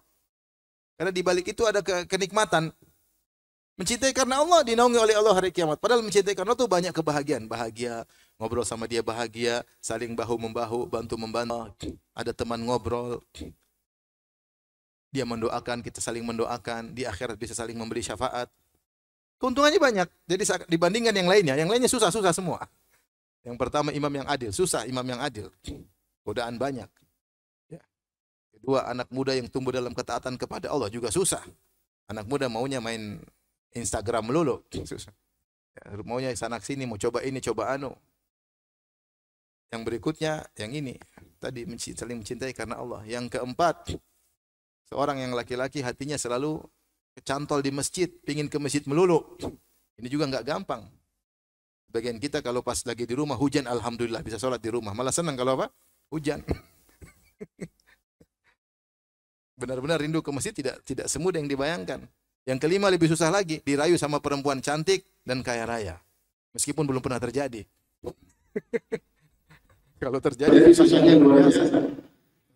Karena di balik itu ada kenikmatan. Mencintai karena Allah dinaungi oleh Allah hari kiamat. Padahal mencintai karena itu banyak kebahagiaan. Bahagia, ngobrol sama dia bahagia, saling bahu-membahu, bantu-membantu. Ada teman ngobrol. Dia mendoakan, kita saling mendoakan. Di akhirat bisa saling memberi syafaat. Keuntungannya banyak. Jadi dibandingkan yang lainnya, yang lainnya susah-susah semua. Yang pertama imam yang adil, susah imam yang adil. Godaan banyak. Ya. Kedua anak muda yang tumbuh dalam ketaatan kepada Allah juga susah. Anak muda maunya main Instagram melulu. Ya, maunya sana sini, mau coba ini, coba anu. Yang berikutnya, yang ini. Tadi mencintai, saling mencintai karena Allah. Yang keempat, seorang yang laki-laki hatinya selalu kecantol di masjid, pingin ke masjid melulu. Ini juga nggak gampang. Bagian kita kalau pas lagi di rumah hujan, alhamdulillah bisa sholat di rumah. Malah senang kalau apa? Hujan. Benar-benar rindu ke masjid tidak tidak semudah yang dibayangkan. Yang kelima lebih susah lagi, dirayu sama perempuan cantik dan kaya raya. Meskipun belum pernah terjadi. Kalau terjadi Jadi susahnya luar biasa.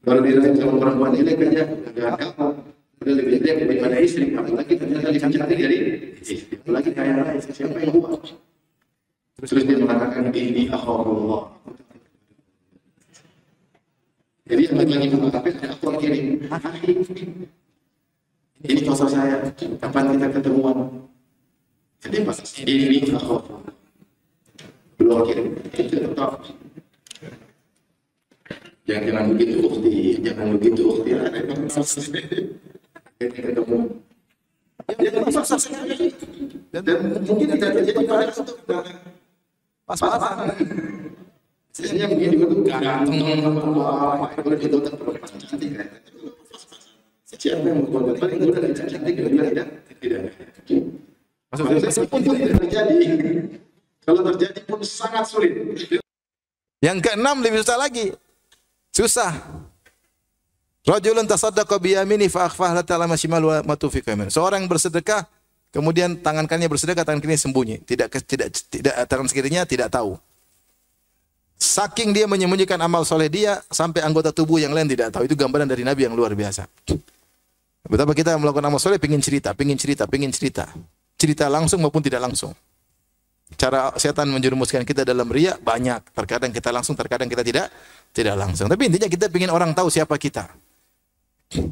Kalau dirayu sama perempuan ini kayaknya agak Udah lebih jelek daripada istri, apalagi ternyata lebih cantik dari istri. Apalagi kaya raya, siapa yang mau? Terus, Terus dia mengatakan ini allah Jadi yang lagi mengatakan aku ini kosa saya kapan kita ketemuan jadi pas ini ini aku blokin itu tetap yang jangan begitu ukti jangan begitu ukti akhirnya ketemu ya maksa sekali dan, dan mungkin tidak terjadi pada satu pas pas Sebenarnya mungkin juga tuh ganteng, apa-apa, itu tetap cantik kan siapa yang melakukan paling adalah tidak tidak terjadi kalau terjadi pun sangat sulit yang keenam lebih susah lagi susah Rajulun tasaddaqa biyamini fa akhfaha ta'ala masyimal wa Men. Seorang bersedekah kemudian tangan kanannya bersedekah tangan kirinya sembunyi, tidak tidak tidak tangan kirinya tidak tahu. Saking dia menyembunyikan amal soleh dia sampai anggota tubuh yang lain tidak tahu. Itu gambaran dari Nabi yang luar biasa. Betapa kita melakukan amal soleh pingin cerita, pingin cerita, pingin cerita. Cerita langsung maupun tidak langsung. Cara setan menjerumuskan kita dalam riak banyak. Terkadang kita langsung, terkadang kita tidak tidak langsung. Tapi intinya kita pingin orang tahu siapa kita.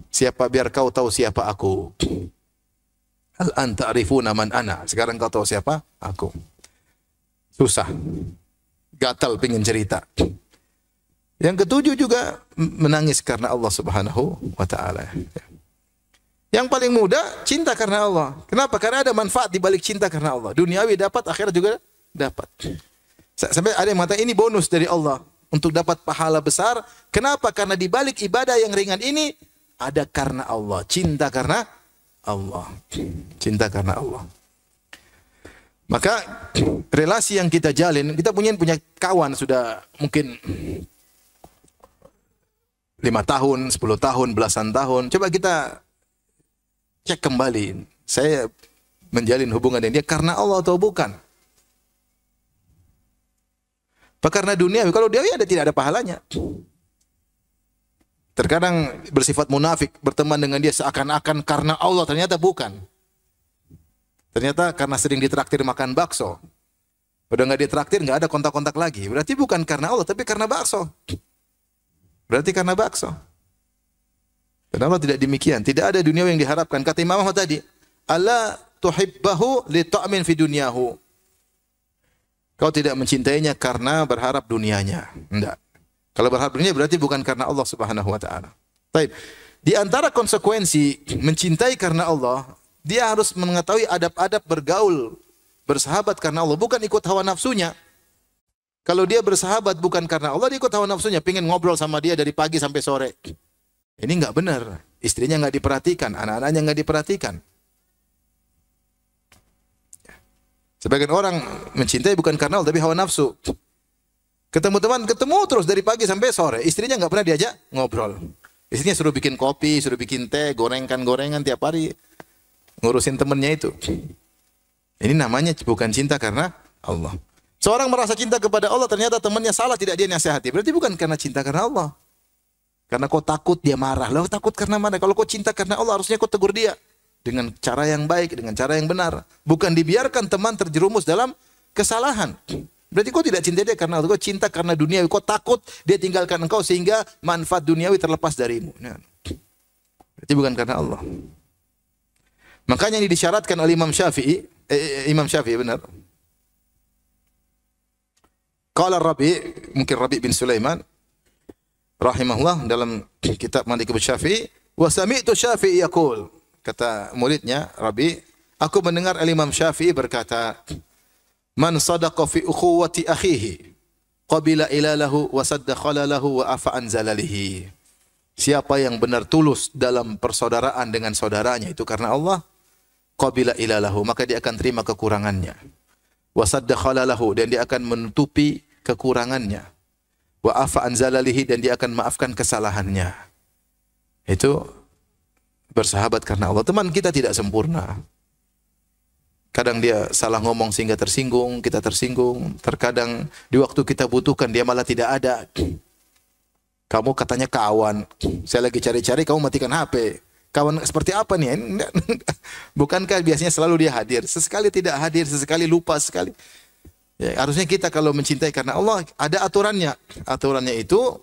Siapa biar kau tahu siapa aku. Hal antarifuna man ana. Sekarang kau tahu siapa? Aku. Susah. Gatal pingin cerita. Yang ketujuh juga menangis karena Allah Subhanahu wa taala. Yang paling mudah cinta karena Allah. Kenapa? Karena ada manfaat di balik cinta karena Allah. Duniawi dapat, akhirat juga dapat. Sampai ada yang mengatakan ini bonus dari Allah untuk dapat pahala besar. Kenapa? Karena di balik ibadah yang ringan ini ada karena Allah, cinta karena Allah. Cinta karena Allah. Maka relasi yang kita jalin, kita punya punya kawan sudah mungkin lima tahun, sepuluh tahun, belasan tahun. Coba kita cek kembali. Saya menjalin hubungan dengan dia karena Allah atau bukan? Apa karena dunia? Kalau dia ada tidak ada pahalanya. Terkadang bersifat munafik berteman dengan dia seakan-akan karena Allah ternyata bukan. Ternyata karena sering ditraktir makan bakso. Udah nggak ditraktir nggak ada kontak-kontak lagi. Berarti bukan karena Allah tapi karena bakso. Berarti karena bakso. Kenapa tidak demikian? Tidak ada dunia yang diharapkan. Kata Imam Ahmad tadi, Allah tuhibbahu li ta'min fi dunyahu. Kau tidak mencintainya karena berharap dunianya. Tidak. Kalau berharap dunia berarti bukan karena Allah Subhanahu wa taala. Baik. Di antara konsekuensi mencintai karena Allah, dia harus mengetahui adab-adab bergaul, bersahabat karena Allah, bukan ikut hawa nafsunya. Kalau dia bersahabat bukan karena Allah, dia ikut hawa nafsunya, Pengen ngobrol sama dia dari pagi sampai sore. Ini nggak benar. Istrinya nggak diperhatikan, anak-anaknya nggak diperhatikan. Sebagian orang mencintai bukan karena tapi hawa nafsu. Ketemu teman, ketemu terus dari pagi sampai sore. Istrinya nggak pernah diajak ngobrol. Istrinya suruh bikin kopi, suruh bikin teh, gorengkan gorengan tiap hari. Ngurusin temennya itu. Ini namanya bukan cinta karena Allah. Seorang merasa cinta kepada Allah, ternyata temannya salah, tidak dia nasihati. Berarti bukan karena cinta karena Allah. Karena kau takut dia marah. Lalu takut karena mana? Kalau kau cinta karena Allah harusnya kau tegur dia dengan cara yang baik, dengan cara yang benar. Bukan dibiarkan teman terjerumus dalam kesalahan. Berarti kau tidak cinta dia karena Allah, kau cinta karena dunia. Kau takut dia tinggalkan engkau sehingga manfaat duniawi terlepas darimu. Nah. berarti bukan karena Allah. Makanya ini disyaratkan oleh Imam Syafi'i, eh, eh Imam Syafi'i benar. Kalau Rabi, mungkin Rabi bin Sulaiman, rahimahullah dalam kitab Madhab Syafi'i wa sami'tu Syafi'i yaqul kata muridnya Rabi aku mendengar Al Imam Syafi'i berkata man sadaqa fi ukhuwati akhihi qabila ilalahu wa saddaqala lahu wa afa an siapa yang benar tulus dalam persaudaraan dengan saudaranya itu karena Allah qabila ilalahu maka dia akan terima kekurangannya wa saddaqala lahu dan dia akan menutupi kekurangannya wa afa an zalalihi dan dia akan maafkan kesalahannya. Itu bersahabat karena Allah. Teman kita tidak sempurna. Kadang dia salah ngomong sehingga tersinggung, kita tersinggung. Terkadang di waktu kita butuhkan dia malah tidak ada. Kamu katanya kawan, saya lagi cari-cari kamu matikan HP. Kawan seperti apa nih? Bukankah biasanya selalu dia hadir? Sesekali tidak hadir, sesekali lupa sekali. Ya, harusnya kita kalau mencintai karena Allah ada aturannya. Aturannya itu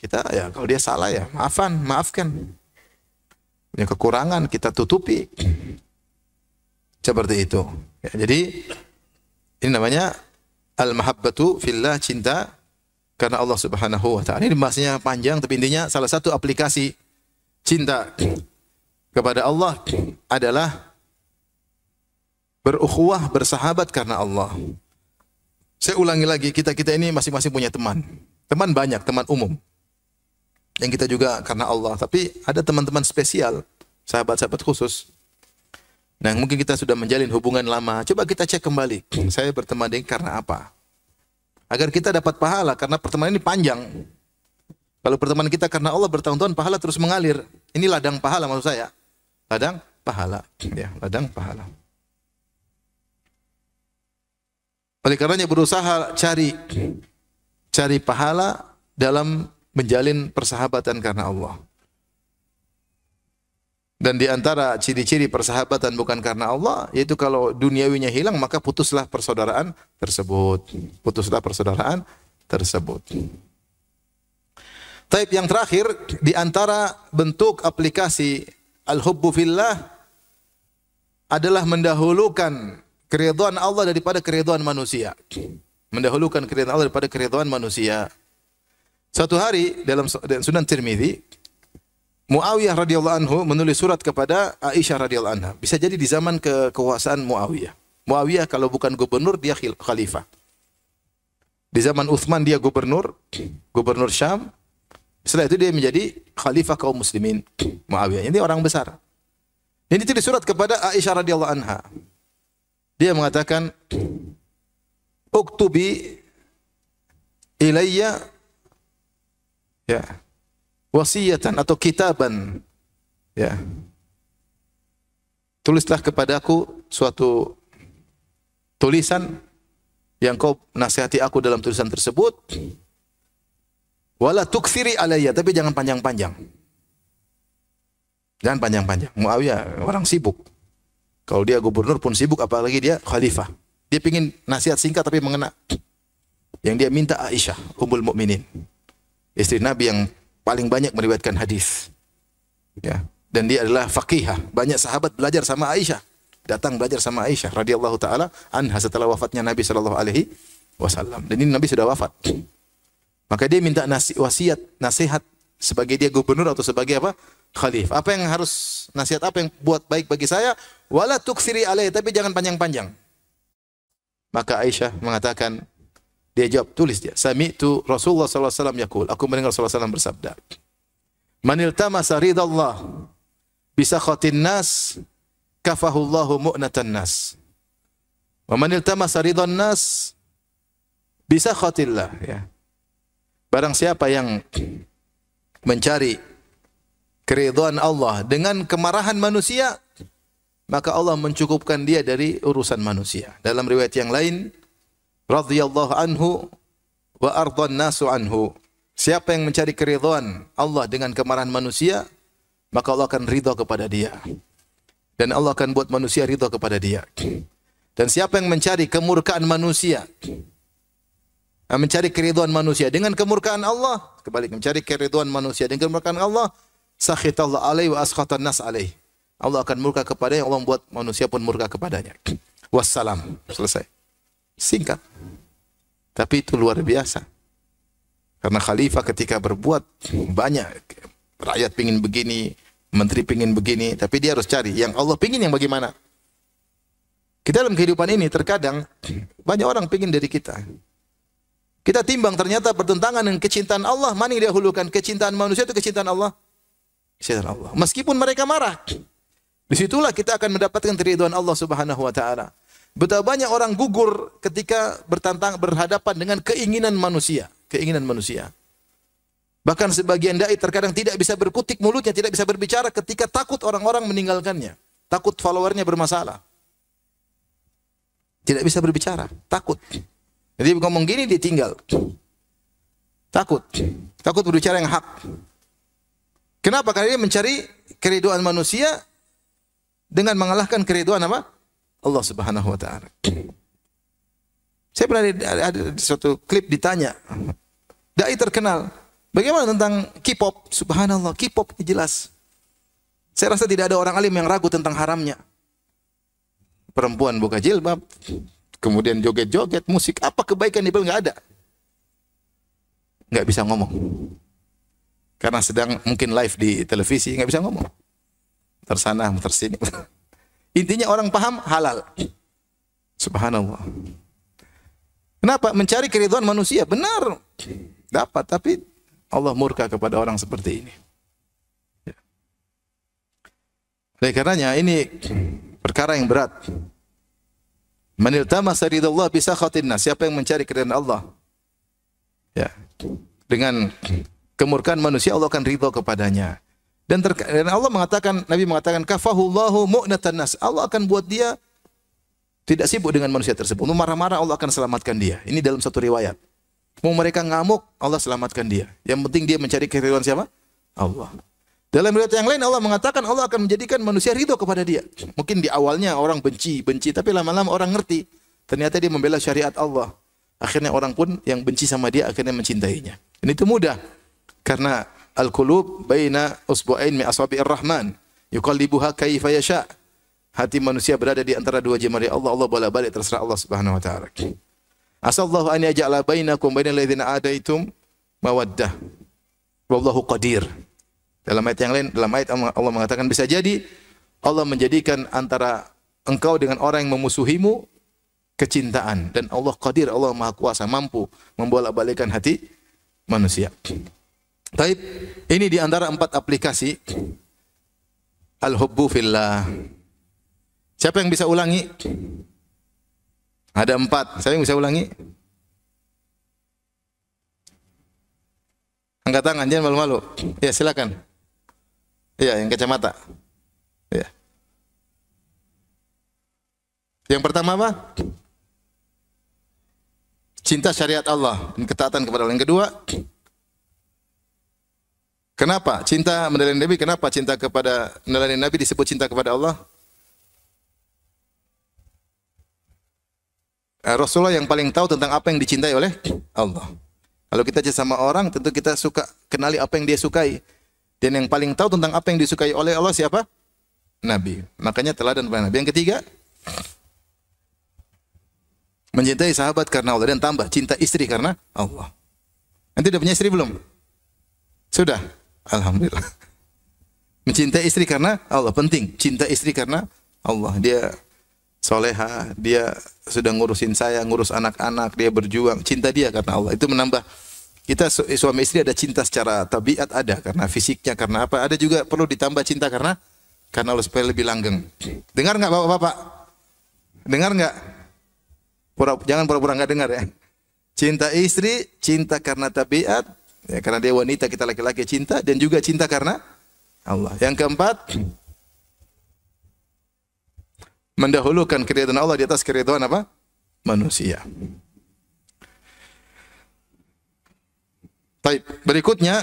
kita ya kalau dia salah ya maafan, maafkan. Punya kekurangan kita tutupi. Seperti itu. Ya, jadi ini namanya al-mahabbatu fillah cinta karena Allah Subhanahu wa taala. Ini bahasnya panjang tapi intinya salah satu aplikasi cinta kepada Allah adalah berukhuwah, bersahabat karena Allah. Saya ulangi lagi, kita-kita ini masing-masing punya teman. Teman banyak, teman umum. Yang kita juga karena Allah. Tapi ada teman-teman spesial, sahabat-sahabat khusus. Nah, mungkin kita sudah menjalin hubungan lama. Coba kita cek kembali. Saya berteman dengan karena apa? Agar kita dapat pahala, karena pertemanan ini panjang. Kalau pertemanan kita karena Allah bertahun-tahun, pahala terus mengalir. Ini ladang pahala maksud saya. Ladang pahala. Ya, ladang pahala. Oleh karenanya berusaha cari cari pahala dalam menjalin persahabatan karena Allah. Dan di antara ciri-ciri persahabatan bukan karena Allah, yaitu kalau duniawinya hilang maka putuslah persaudaraan tersebut. Putuslah persaudaraan tersebut. Taib yang terakhir di antara bentuk aplikasi al-hubbu fillah adalah mendahulukan keriduan Allah daripada keriduan manusia. Mendahulukan keriduan Allah daripada keriduan manusia. Suatu hari dalam Sunan Tirmidhi, Muawiyah radhiyallahu anhu menulis surat kepada Aisyah radhiyallahu anha. Bisa jadi di zaman kekuasaan Muawiyah. Muawiyah kalau bukan gubernur dia khalifah. Di zaman Uthman dia gubernur, gubernur Syam. Setelah itu dia menjadi khalifah kaum muslimin. Muawiyah ini orang besar. Ini tulis surat kepada Aisyah radhiyallahu anha. Dia mengatakan, "Uktubi ilayya ya wasiyatan atau kitaban." Ya. Tulislah kepadaku suatu tulisan yang kau nasihati aku dalam tulisan tersebut. Wala tukfiri alayya, tapi jangan panjang-panjang. Jangan panjang-panjang. Muawiyah orang sibuk. Kalau dia gubernur pun sibuk, apalagi dia khalifah. Dia pingin nasihat singkat tapi mengena. Yang dia minta Aisyah, Ummul Mukminin. Istri Nabi yang paling banyak meriwayatkan hadis. Ya. Dan dia adalah faqihah. Banyak sahabat belajar sama Aisyah. Datang belajar sama Aisyah radhiyallahu taala anha setelah wafatnya Nabi sallallahu alaihi wasallam. Dan ini Nabi sudah wafat. Maka dia minta nasi, wasiat, nasihat sebagai dia gubernur atau sebagai apa? khalif. Apa yang harus nasihat apa yang buat baik bagi saya? Wala tuksiri alaih, tapi jangan panjang-panjang. Maka Aisyah mengatakan, dia jawab, tulis dia. Sami'tu Rasulullah SAW yakul. Aku mendengar Rasulullah bersabda. Manil tamasa ridallah bisa khotin nas kafahullahu mu'natan nas. Wa manil tamasa ridan nas bisa khotillah. Ya. Barang siapa yang mencari keridhaan Allah dengan kemarahan manusia, maka Allah mencukupkan dia dari urusan manusia. Dalam riwayat yang lain, radhiyallahu anhu wa ardhan nasu anhu. Siapa yang mencari keridhaan Allah dengan kemarahan manusia, maka Allah akan ridha kepada dia. Dan Allah akan buat manusia ridha kepada dia. Dan siapa yang mencari kemurkaan manusia, Ah, mencari keriduan manusia dengan kemurkaan Allah kebalik mencari keriduan manusia dengan kemurkaan Allah Allah alaihi wa askhatan nas alaihi Allah akan murka kepada yang Allah membuat manusia pun murka kepadanya wassalam selesai singkat tapi itu luar biasa karena khalifah ketika berbuat banyak rakyat pingin begini menteri pingin begini tapi dia harus cari yang Allah pingin yang bagaimana kita dalam kehidupan ini terkadang banyak orang pingin dari kita kita timbang ternyata pertentangan dengan kecintaan Allah. Mana yang dahulukan? Kecintaan manusia itu kecintaan Allah? Kecintaan Allah. Meskipun mereka marah. Disitulah kita akan mendapatkan keriduan Allah subhanahu wa ta'ala. Betapa banyak orang gugur ketika bertantang berhadapan dengan keinginan manusia. Keinginan manusia. Bahkan sebagian da'i terkadang tidak bisa berkutik mulutnya, tidak bisa berbicara ketika takut orang-orang meninggalkannya. Takut followernya bermasalah. Tidak bisa berbicara, takut. Jadi ngomong gini ditinggal. Takut. Takut berbicara yang hak. Kenapa? Karena dia mencari keriduan manusia dengan mengalahkan keriduan apa? Allah Subhanahu wa taala. Saya pernah ada, ada, ada suatu klip ditanya dai terkenal. Bagaimana tentang K-pop? Subhanallah, K-pop jelas. Saya rasa tidak ada orang alim yang ragu tentang haramnya. Perempuan buka jilbab, kemudian joget-joget, musik, apa kebaikan ibu nggak ada. Nggak bisa ngomong. Karena sedang mungkin live di televisi, nggak bisa ngomong. Tersana, tersini. Intinya orang paham halal. Subhanallah. Kenapa? Mencari keriduan manusia. Benar. Dapat. Tapi Allah murka kepada orang seperti ini. Ya. Oleh karenanya ini perkara yang berat. Manil tamasa ridallah bisa khatinna. Siapa yang mencari keridhaan Allah? Ya. Dengan kemurkaan manusia Allah akan ridho kepadanya. Dan, dan Allah mengatakan Nabi mengatakan kafahullahu mu'natan nas. Allah akan buat dia tidak sibuk dengan manusia tersebut. Mau marah-marah Allah akan selamatkan dia. Ini dalam satu riwayat. Mau mereka ngamuk, Allah selamatkan dia. Yang penting dia mencari keridhaan siapa? Allah. Dalam riwayat yang lain Allah mengatakan Allah akan menjadikan manusia ridho kepada dia. Mungkin di awalnya orang benci, benci, tapi lama-lama orang ngerti. Ternyata dia membela syariat Allah. Akhirnya orang pun yang benci sama dia akhirnya mencintainya. Ini itu mudah. Karena al-qulub baina usbu'ain min aswabi'ir rahman yuqallibuha kaifa yasha. Hati manusia berada di antara dua jemari Allah. Allah bolak-balik terserah Allah Subhanahu wa taala. Asallahu an yaj'ala bainakum bainal ladzina adaitum mawaddah. Wallahu qadir. Dalam ayat yang lain, dalam ayat Allah mengatakan bisa jadi Allah menjadikan antara engkau dengan orang yang memusuhimu kecintaan dan Allah qadir, Allah Maha Kuasa mampu membolak-balikkan hati manusia. Tapi ini di antara empat aplikasi Al-Hubbu Fillah. Siapa yang bisa ulangi? Ada empat. Siapa yang bisa ulangi? Angkat tangan, jangan malu-malu. Ya, silakan. Iya, yang kacamata. Iya. Yang pertama apa? Cinta syariat Allah dan ketaatan kepada Allah. Yang kedua, kenapa cinta meneladani Nabi? Kenapa cinta kepada meneladani Nabi disebut cinta kepada Allah? Eh, Rasulullah yang paling tahu tentang apa yang dicintai oleh Allah. Kalau kita cinta sama orang, tentu kita suka kenali apa yang dia sukai. Dan yang paling tahu tentang apa yang disukai oleh Allah siapa? Nabi. Makanya teladan para nabi. Yang ketiga, mencintai sahabat karena Allah dan tambah cinta istri karena Allah. Nanti udah punya istri belum? Sudah. Alhamdulillah. Mencintai istri karena Allah penting. Cinta istri karena Allah. Dia soleha, dia sudah ngurusin saya, ngurus anak-anak, dia berjuang. Cinta dia karena Allah. Itu menambah kita suami istri ada cinta secara tabiat ada karena fisiknya karena apa? Ada juga perlu ditambah cinta karena karena lo supaya lebih langgeng. Dengar nggak bapak-bapak? Dengar nggak? Pura, jangan pura-pura nggak dengar ya. Cinta istri, cinta karena tabiat, ya, karena dia wanita kita laki-laki cinta dan juga cinta karena Allah. Yang keempat, mendahulukan keridhaan Allah di atas keridhaan apa? manusia. Baik, berikutnya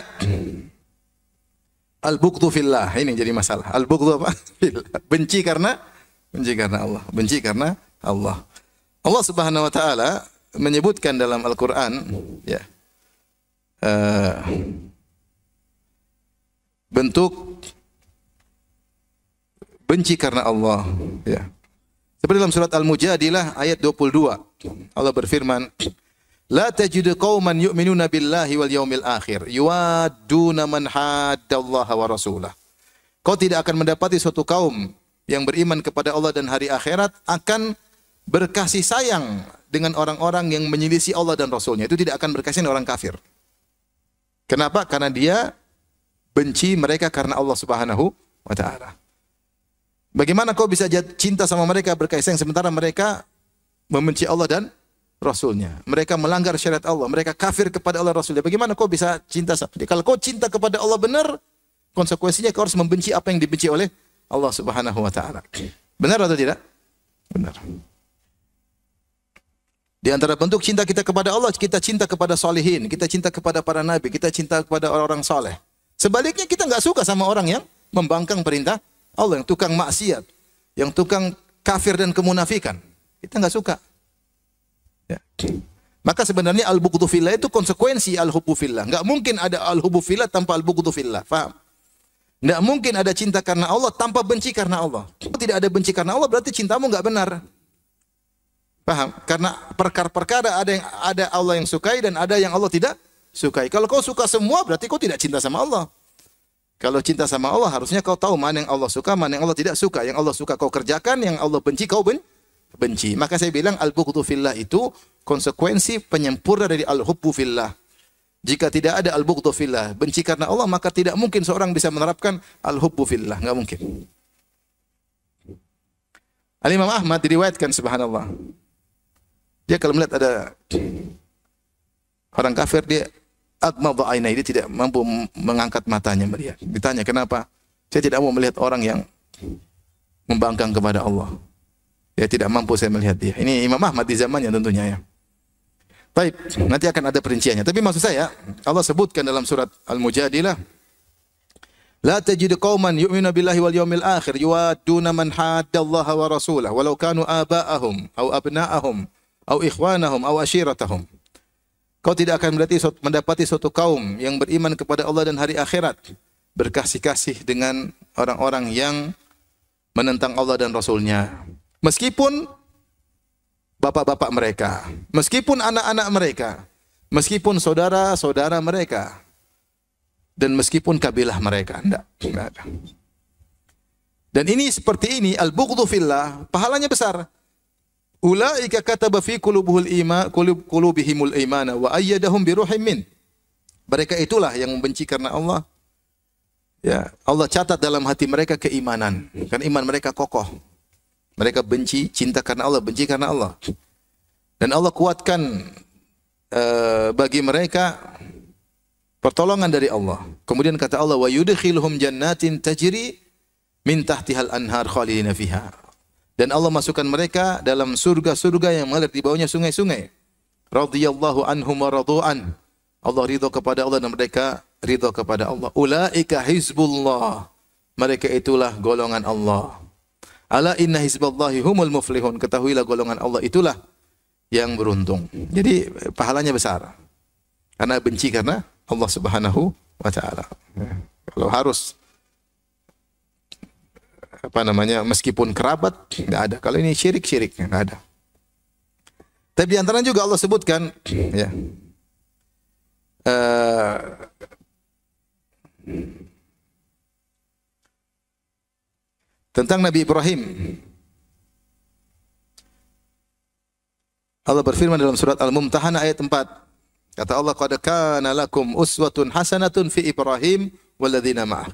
al-bughdhu fillah. Ini jadi masalah. Al-bughdhu apa? Benci karena benci karena Allah. Benci karena Allah. Allah Subhanahu wa taala menyebutkan dalam Al-Qur'an ya. Uh, bentuk benci karena Allah ya. Seperti dalam surat Al-Mujadilah ayat 22. Allah berfirman, La tajidu qauman yu'minuna billahi wal yaumil akhir yuwadduna man haddallaha wa rasulah. Kau tidak akan mendapati suatu kaum yang beriman kepada Allah dan hari akhirat akan berkasih sayang dengan orang-orang yang menyelisih Allah dan Rasulnya. Itu tidak akan berkasih dengan orang kafir. Kenapa? Karena dia benci mereka karena Allah Subhanahu wa taala. Bagaimana kau bisa cinta sama mereka berkasih sayang sementara mereka membenci Allah dan Rasulnya. Mereka melanggar syariat Allah. Mereka kafir kepada Allah Rasulnya. Bagaimana kau bisa cinta sama dia? Kalau kau cinta kepada Allah benar, konsekuensinya kau harus membenci apa yang dibenci oleh Allah Subhanahu wa taala. Benar atau tidak? Benar. Di antara bentuk cinta kita kepada Allah, kita cinta kepada solehin, kita cinta kepada para nabi, kita cinta kepada orang-orang soleh. Sebaliknya kita nggak suka sama orang yang membangkang perintah Allah, yang tukang maksiat, yang tukang kafir dan kemunafikan. Kita nggak suka. Ya. Maka sebenarnya al buktu fillah itu konsekuensi al hubu fillah. Enggak mungkin ada al hubu fillah tanpa al buktu fillah. Faham? Enggak mungkin ada cinta karena Allah tanpa benci karena Allah. Kalau tidak ada benci karena Allah berarti cintamu enggak benar. Paham? Karena perkara-perkara ada yang ada Allah yang sukai dan ada yang Allah tidak sukai. Kalau kau suka semua berarti kau tidak cinta sama Allah. Kalau cinta sama Allah harusnya kau tahu mana yang Allah suka, mana yang Allah tidak suka. Yang Allah suka kau kerjakan, yang Allah benci kau benci benci. Maka saya bilang al-bughdhu fillah itu konsekuensi penyempurna dari al-hubbu fillah. Jika tidak ada al-bughdhu fillah, benci karena Allah, maka tidak mungkin seorang bisa menerapkan al-hubbu fillah, enggak mungkin. Al-Imam Ahmad diriwayatkan subhanallah. Dia kalau melihat ada orang kafir dia agmadha ainai, dia tidak mampu mengangkat matanya melihat. Ditanya kenapa? Saya tidak mau melihat orang yang membangkang kepada Allah. Ya tidak mampu saya melihat dia. Ya. Ini Imam Ahmad di zamannya tentunya ya. Baik, nanti akan ada perinciannya. Tapi maksud saya, Allah sebutkan dalam surat Al-Mujadilah, لا تجد قوما يؤمن بالله واليوم الآخر akhir yuwadduna man haddallaha wa rasulah walau kanu aba'ahum au abna'ahum au ikhwanahum au ashiratahum. Kau tidak akan mendapati mendapati suatu kaum yang beriman kepada Allah dan hari akhirat berkasih-kasih dengan orang-orang yang menentang Allah dan Rasulnya. Meskipun bapak-bapak mereka, meskipun anak-anak mereka, meskipun saudara-saudara mereka, dan meskipun kabilah mereka, tidak, Dan ini seperti ini al-bughdhu fillah, pahalanya besar. Ulaika kataba fi qulubihil iman qulub qulubihimul imana wa ayyadahum bi ruhim min. Mereka itulah yang membenci karena Allah. Ya, Allah catat dalam hati mereka keimanan. Kan iman mereka kokoh. Mereka benci cinta karena Allah, benci karena Allah. Dan Allah kuatkan e, bagi mereka pertolongan dari Allah. Kemudian kata Allah, "Wa yudkhiluhum jannatin tajri min tahtihal anhar khalidina fiha." Dan Allah masukkan mereka dalam surga-surga yang mengalir di bawahnya sungai-sungai. Radhiyallahu anhum wa radu'an. Allah ridha kepada Allah dan mereka ridha kepada Allah. Ulaika hizbullah. Mereka itulah golongan Allah. Ala inna hisballahi humul muflihun. Ketahuilah golongan Allah itulah yang beruntung. Jadi pahalanya besar. Karena benci karena Allah Subhanahu wa taala. Kalau harus apa namanya meskipun kerabat tidak ada. Kalau ini syirik-syirik tidak ada. Tapi di antara juga Allah sebutkan ya. Eh, tentang Nabi Ibrahim. Allah berfirman dalam surat Al-Mumtahanah ayat 4. Kata Allah, "Qad kana lakum uswatun hasanatun fi Ibrahim walladzina ma'ah."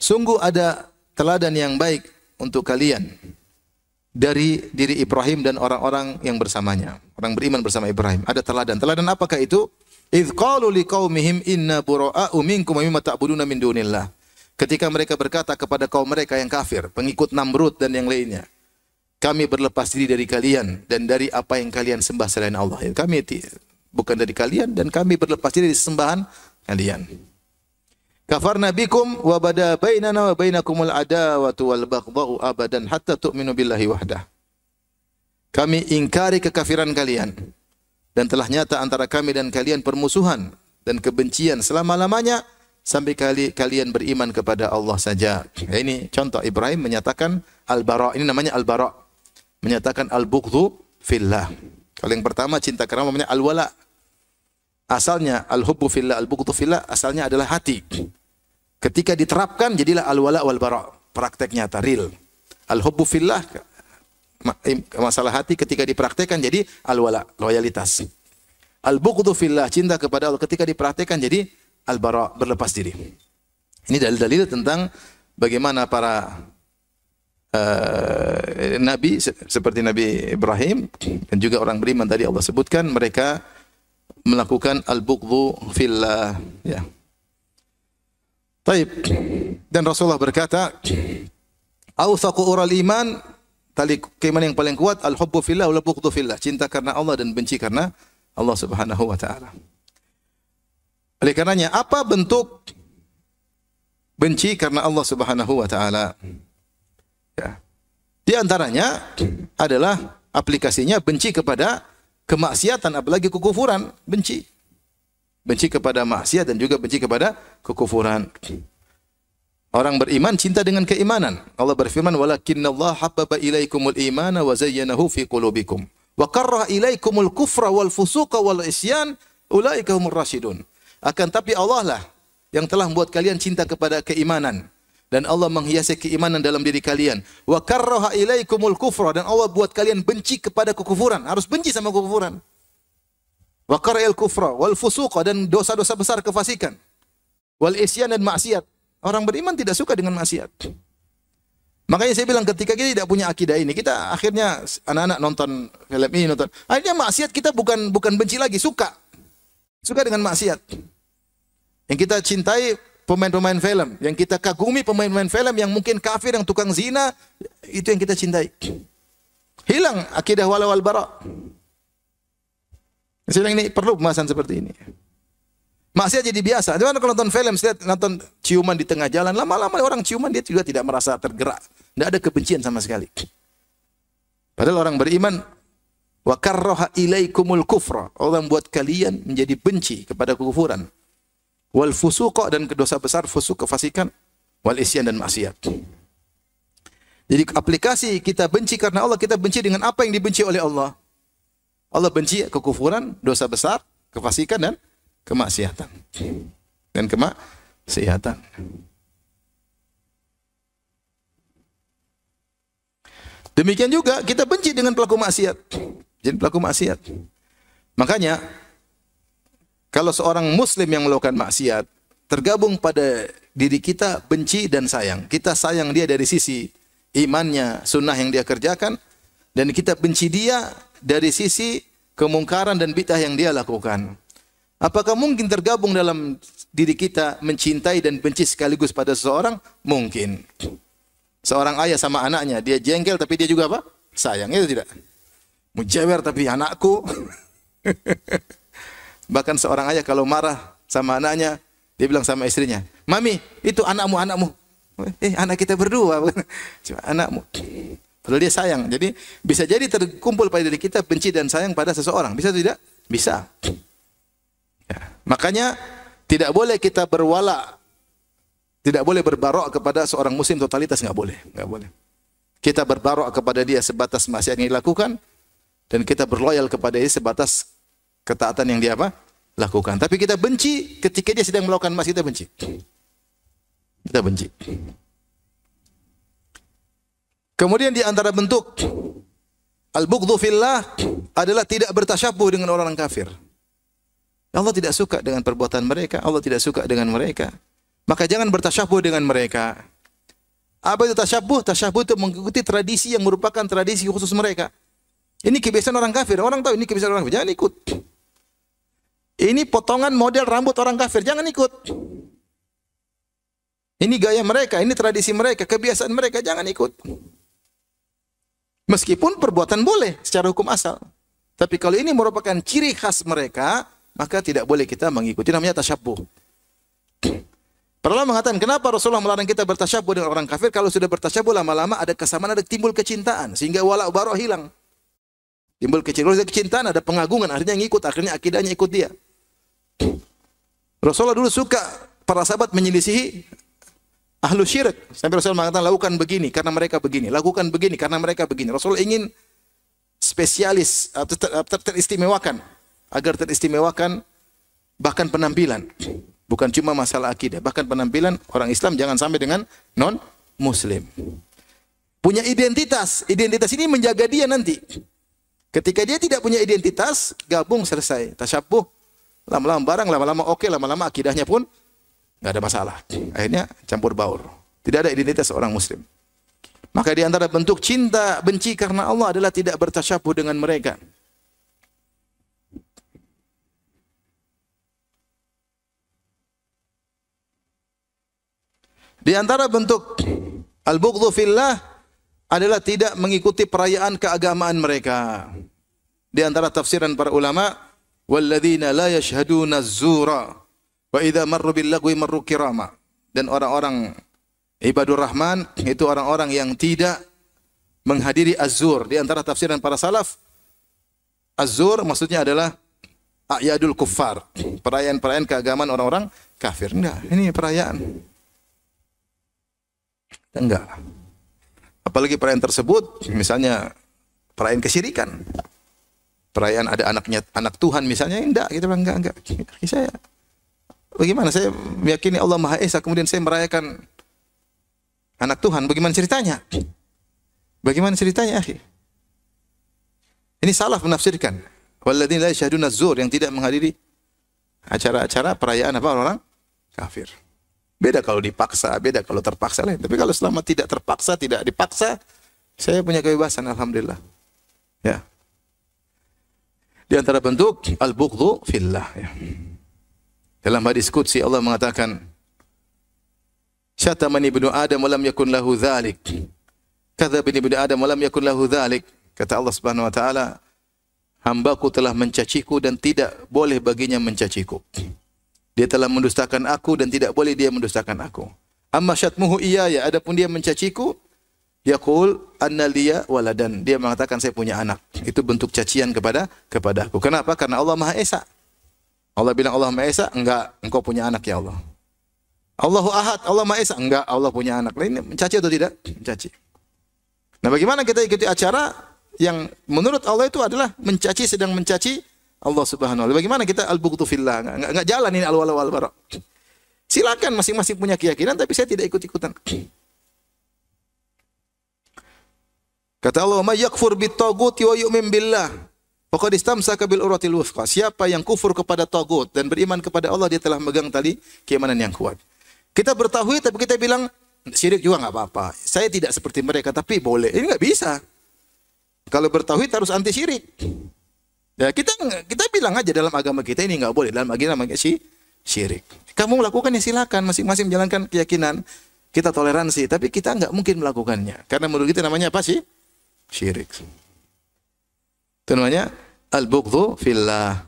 Sungguh ada teladan yang baik untuk kalian dari diri Ibrahim dan orang-orang yang bersamanya, orang beriman bersama Ibrahim. Ada teladan. Teladan apakah itu? "Idz qalu liqaumihim inna bura'a'u minkum mimma ta'buduna min dunillah ketika mereka berkata kepada kaum mereka yang kafir, pengikut Namrud dan yang lainnya, kami berlepas diri dari kalian dan dari apa yang kalian sembah selain Allah. Ya, kami bukan dari kalian dan kami berlepas diri dari sembahan kalian. Kafar nabikum wa bada bainana wa bainakumul adawatu wal baghdha'u abadan hatta tu'minu billahi wahdah. Kami ingkari kekafiran kalian dan telah nyata antara kami dan kalian permusuhan dan kebencian selama-lamanya sampai kali kalian beriman kepada Allah saja. Ya, ini contoh Ibrahim menyatakan al-bara. Ini namanya al-bara. Menyatakan al-bughdhu fillah. Kalau yang pertama cinta karena namanya al-wala. Asalnya al-hubbu fillah, al-bughdhu fillah asalnya adalah hati. Ketika diterapkan jadilah al-wala wal bara. prakteknya nyata Al-hubbu fillah masalah hati ketika dipraktekkan jadi al-wala, loyalitas. Al-bughdhu fillah, cinta kepada Allah ketika dipraktekkan jadi Al-Bara berlepas diri. Ini dalil-dalil tentang bagaimana para uh, nabi seperti Nabi Ibrahim dan juga orang beriman tadi Allah sebutkan mereka melakukan al-bughdhu fillah ya. Taib. Dan Rasulullah berkata, "Authaqu ural iman" tali keimanan yang paling kuat al-hubbu fillah wal bughdhu fillah, cinta karena Allah dan benci karena Allah Subhanahu wa taala. Oleh karenanya, apa bentuk benci karena Allah Subhanahu wa taala? Ya. Di antaranya adalah aplikasinya benci kepada kemaksiatan apalagi kekufuran, benci. Benci kepada maksiat dan juga benci kepada kekufuran. Orang beriman cinta dengan keimanan. Allah berfirman, "Walakinnallaha habbaba ilaikumul imana wa zayyanahu fi qulubikum wa karraha ilaikumul kufra wal fusuqa wal isyan ulaika humur rasyidun." Akan tapi Allah lah yang telah membuat kalian cinta kepada keimanan dan Allah menghiasi keimanan dalam diri kalian. Wa karraha ilaikumul kufra dan Allah buat kalian benci kepada kekufuran, harus benci sama kekufuran. Wa qara'il kufra wal fusuqa dan dosa-dosa besar kefasikan. Wal isyan dan maksiat. Orang beriman tidak suka dengan maksiat. Makanya saya bilang ketika kita tidak punya akidah ini, kita akhirnya anak-anak nonton film ini, nonton. Akhirnya maksiat kita bukan bukan benci lagi, suka. Suka dengan maksiat. Yang kita cintai pemain-pemain film, yang kita kagumi pemain-pemain film yang mungkin kafir, yang tukang zina, itu yang kita cintai. Hilang akidah wala wal bara. Sedang ini perlu pembahasan seperti ini. Maksiat jadi biasa. Cuman kalau nonton film, lihat nonton ciuman di tengah jalan, lama-lama orang ciuman dia juga tidak merasa tergerak. Tidak ada kebencian sama sekali. Padahal orang beriman Wa karraha ilaikumul kufra. Allah membuat kalian menjadi benci kepada kekufuran. Wal fusuqa dan dosa besar fusuq kefasikan. Wal isyan dan maksiat. Jadi aplikasi kita benci karena Allah, kita benci dengan apa yang dibenci oleh Allah. Allah benci kekufuran, dosa besar, kefasikan dan kemaksiatan. Dan kemaksiatan. Demikian juga kita benci dengan pelaku maksiat. Jadi pelaku maksiat. Makanya kalau seorang muslim yang melakukan maksiat tergabung pada diri kita benci dan sayang. Kita sayang dia dari sisi imannya, sunnah yang dia kerjakan dan kita benci dia dari sisi kemungkaran dan bid'ah yang dia lakukan. Apakah mungkin tergabung dalam diri kita mencintai dan benci sekaligus pada seseorang? Mungkin. Seorang ayah sama anaknya, dia jengkel tapi dia juga apa? Sayang, itu tidak? Mujewer tapi anakku. Bahkan seorang ayah kalau marah sama anaknya, dia bilang sama istrinya, Mami, itu anakmu, anakmu. Eh, anak kita berdua. Cuma anakmu. Padahal dia sayang. Jadi bisa jadi terkumpul pada diri kita benci dan sayang pada seseorang. Bisa tidak? Bisa. Ya. Makanya tidak boleh kita berwala, tidak boleh berbarok kepada seorang muslim totalitas nggak boleh, nggak boleh. Kita berbarok kepada dia sebatas maksiat yang dilakukan, dan kita berloyal kepada dia sebatas ketaatan yang dia apa? lakukan. Tapi kita benci ketika dia sedang melakukan maksiat kita benci. Kita benci. Kemudian di antara bentuk al-bughdhu fillah adalah tidak bertasyabuh dengan orang kafir. Allah tidak suka dengan perbuatan mereka, Allah tidak suka dengan mereka. Maka jangan bertasyabuh dengan mereka. Apa itu tasyabuh? Tasyabuh itu mengikuti tradisi yang merupakan tradisi khusus mereka. Ini kebiasaan orang kafir. Orang tahu ini kebiasaan orang kafir. Jangan ikut. Ini potongan model rambut orang kafir. Jangan ikut. Ini gaya mereka, ini tradisi mereka, kebiasaan mereka. Jangan ikut. Meskipun perbuatan boleh secara hukum asal. Tapi kalau ini merupakan ciri khas mereka, maka tidak boleh kita mengikuti. Namanya tasyabuh. Perlahan mengatakan, kenapa Rasulullah melarang kita bertasyabuh dengan orang kafir? Kalau sudah bertasyabuh lama-lama ada kesamaan, ada timbul kecintaan. Sehingga walau baroh hilang. Timbul kecintaan. kecintaan ada pengagungan, akhirnya ngikut, akhirnya akidahnya ikut dia. Rasulullah dulu suka para sahabat menyelisihi ahlu syirik. Sampai Rasulullah mengatakan lakukan begini karena mereka begini, lakukan begini karena mereka begini. Rasul ingin spesialis eh, ter, ter, ter, teristimewakan agar teristimewakan bahkan penampilan. Bukan cuma masalah akidah, bahkan penampilan orang Islam jangan sampai dengan non muslim. Punya identitas, identitas ini menjaga dia nanti. Ketika dia tidak punya identitas, gabung selesai. Tasyabuh. Lama-lama barang, lama-lama oke, lama-lama akidahnya pun nggak ada masalah. Akhirnya campur baur. Tidak ada identitas orang muslim. Maka di antara bentuk cinta benci karena Allah adalah tidak bertasyabuh dengan mereka. Di antara bentuk al-bughdhu fillah adalah tidak mengikuti perayaan keagamaan mereka. Di antara tafsiran para ulama, walladzina la yashhaduna zura wa idza marru bil lagwi marru kirama. Dan orang-orang ibadur rahman itu orang-orang yang tidak menghadiri azur Di antara tafsiran para salaf, azur maksudnya adalah ayadul kuffar, perayaan-perayaan keagamaan orang-orang kafir. Enggak, ini perayaan. Enggak. Apalagi perayaan tersebut misalnya perayaan kesirikan Perayaan ada anaknya anak Tuhan misalnya enggak kita gitu bilang enggak enggak. Saya bagaimana saya meyakini Allah Maha Esa kemudian saya merayakan anak Tuhan bagaimana ceritanya? Bagaimana ceritanya, akhi? Ini salah menafsirkan. Walladzina la zur yang tidak menghadiri acara-acara perayaan apa orang-orang kafir. Beda kalau dipaksa, beda kalau terpaksa lain. Tapi kalau selama tidak terpaksa, tidak dipaksa, saya punya kebebasan alhamdulillah. Ya. Di antara bentuk al bukhdu fillah ya. Dalam hadis qudsi Allah mengatakan Syatamani ibnu Adam walam yakun lahu Kata bin ibnu Adam walam yakun lahu dzalik. Kata Allah Subhanahu wa taala, hambaku telah mencaciku dan tidak boleh baginya mencaciku. Dia telah mendustakan aku dan tidak boleh dia mendustakan aku. Amma syatmuhu ya. adapun dia mencaciku, yaqul anna liya waladan. Dia mengatakan saya punya anak. Itu bentuk cacian kepada kepada aku. Kenapa? Karena Allah Maha Esa. Allah bilang Allah Maha Esa, enggak engkau punya anak ya Allah. Allahu Ahad, Allah Maha Esa, enggak Allah punya anak. Ini mencaci atau tidak? Mencaci. Nah, bagaimana kita ikuti acara yang menurut Allah itu adalah mencaci sedang mencaci Allah Subhanahu wa taala. Bagaimana kita al buktu fillah? Enggak enggak jalan ini al-wala wal bara. Silakan masing-masing punya keyakinan tapi saya tidak ikut-ikutan. Kata Allah, "May yakfur bitaguti wa yu'min billah, faqad istamsaka bil uratil wufqa. Siapa yang kufur kepada tagut dan beriman kepada Allah, dia telah megang tali keimanan yang kuat. Kita bertahui tapi kita bilang syirik juga nggak apa-apa. Saya tidak seperti mereka tapi boleh. Ini nggak bisa. Kalau bertauhid harus anti syirik. Ya, kita kita bilang aja dalam agama kita ini nggak boleh dalam agama kita si syirik. Kamu lakukan ya silakan masing-masing menjalankan keyakinan. Kita toleransi, tapi kita nggak mungkin melakukannya karena menurut kita namanya apa sih? Syirik. Itu namanya al-bughdhu fillah.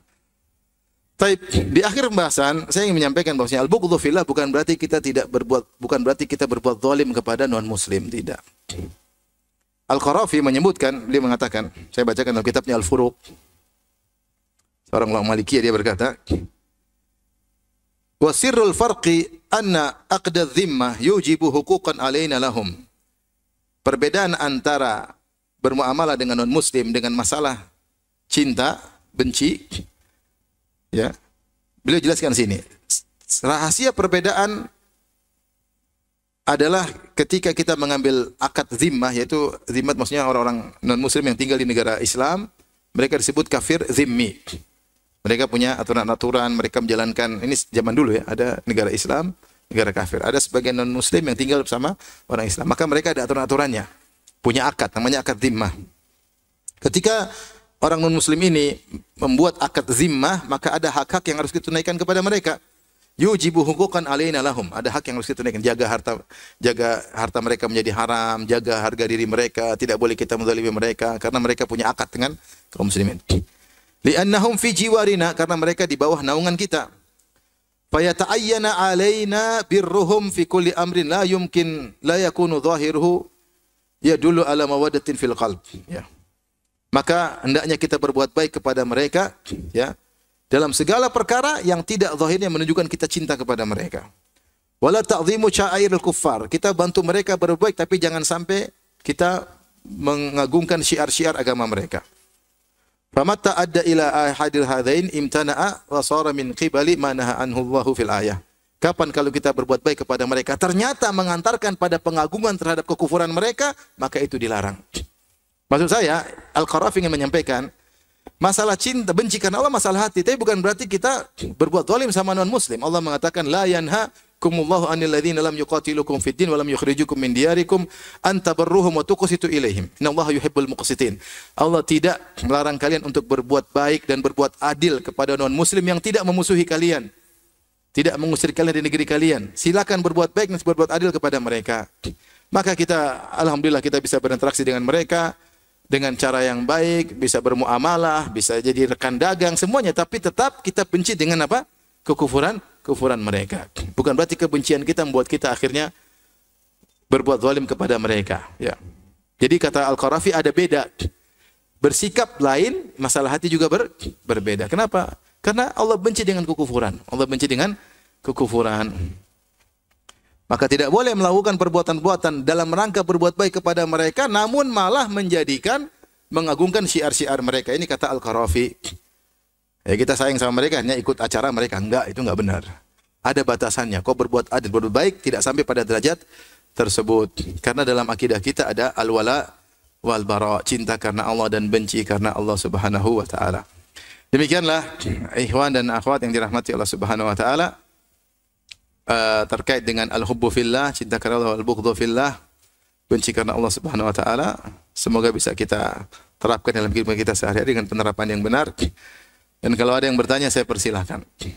Tapi di akhir pembahasan saya ingin menyampaikan bahwasanya al-bughdhu fillah bukan berarti kita tidak berbuat bukan berarti kita berbuat zalim kepada non muslim, tidak. Al-Qarafi menyebutkan, dia mengatakan, saya bacakan dalam kitabnya Al-Furuq seorang ulama maliki dia berkata, wasirul farqi anna aqda dhimmah yujibu huquqan alaina lahum." Perbedaan antara bermuamalah dengan non muslim dengan masalah cinta, benci ya. Beliau jelaskan sini. Rahasia perbedaan adalah ketika kita mengambil akad zimmah yaitu zimmat maksudnya orang-orang non muslim yang tinggal di negara Islam mereka disebut kafir zimmi mereka punya aturan-aturan, mereka menjalankan ini zaman dulu ya, ada negara Islam, negara kafir. Ada sebagian non-muslim yang tinggal bersama orang Islam, maka mereka ada aturan-aturannya. Punya akad, namanya akad zimmah. Ketika orang non-muslim ini membuat akad zimmah, maka ada hak-hak yang harus ditunaikan kepada mereka. Yujibu hukukan alaina lahum. Ada hak yang harus ditunaikan. Jaga harta jaga harta mereka menjadi haram, jaga harga diri mereka, tidak boleh kita menzalimi mereka karena mereka punya akad dengan kaum muslimin. Li'annahum fi jiwarina karena mereka di bawah naungan kita. Fayata'ayyana alaina birruhum fi kulli amrin la yumkin la yakunu zahiruhu ya dulu ala mawaddatin fil qalb ya. Maka hendaknya kita berbuat baik kepada mereka ya dalam segala perkara yang tidak zahirnya menunjukkan kita cinta kepada mereka. Wala ta'dhimu sya'airil kuffar. Kita bantu mereka berbuat baik tapi jangan sampai kita mengagungkan syiar-syiar agama mereka. Famatta adda ila ahadil hadain imtana'a wa sara min qibali ma naha anhu Allahu fil ayah. Kapan kalau kita berbuat baik kepada mereka ternyata mengantarkan pada pengagungan terhadap kekufuran mereka, maka itu dilarang. Maksud saya, Al-Qarafi ingin menyampaikan masalah cinta benci karena Allah masalah hati, tapi bukan berarti kita berbuat zalim sama non muslim. Allah mengatakan la yanha kumullahu anil ladzina lam yuqatilukum fid din wa lam yukhrijukum min diyarikum an tabarruhum wa tuqsitu ilaihim. Innallaha yuhibbul muqsitin. Allah tidak melarang kalian untuk berbuat baik dan berbuat adil kepada non muslim yang tidak memusuhi kalian. Tidak mengusir kalian di negeri kalian. Silakan berbuat baik dan berbuat adil kepada mereka. Maka kita alhamdulillah kita bisa berinteraksi dengan mereka dengan cara yang baik, bisa bermuamalah, bisa jadi rekan dagang semuanya tapi tetap kita benci dengan apa? kekufuran kekufuran mereka. Bukan berarti kebencian kita membuat kita akhirnya berbuat zalim kepada mereka. Ya. Jadi kata Al-Qarafi ada beda. Bersikap lain, masalah hati juga ber, berbeda. Kenapa? Karena Allah benci dengan kekufuran. Allah benci dengan kekufuran. Maka tidak boleh melakukan perbuatan-perbuatan dalam rangka berbuat baik kepada mereka, namun malah menjadikan mengagungkan syiar-syiar mereka. Ini kata Al-Qarafi. Ya kita sayang sama mereka hanya ikut acara mereka enggak itu enggak benar. Ada batasannya. Kau berbuat adil, berbuat baik tidak sampai pada derajat tersebut. Karena dalam akidah kita ada al-wala wal bara, cinta karena Allah dan benci karena Allah Subhanahu wa taala. Demikianlah ikhwan dan akhwat yang dirahmati Allah Subhanahu wa taala eh, terkait dengan al-hubbu fillah, cinta karena Allah, al-bughdhu fillah, benci karena Allah Subhanahu wa taala. Semoga bisa kita terapkan dalam kehidupan kita sehari-hari dengan penerapan yang benar. Dan kalau ada yang bertanya saya persilahkan.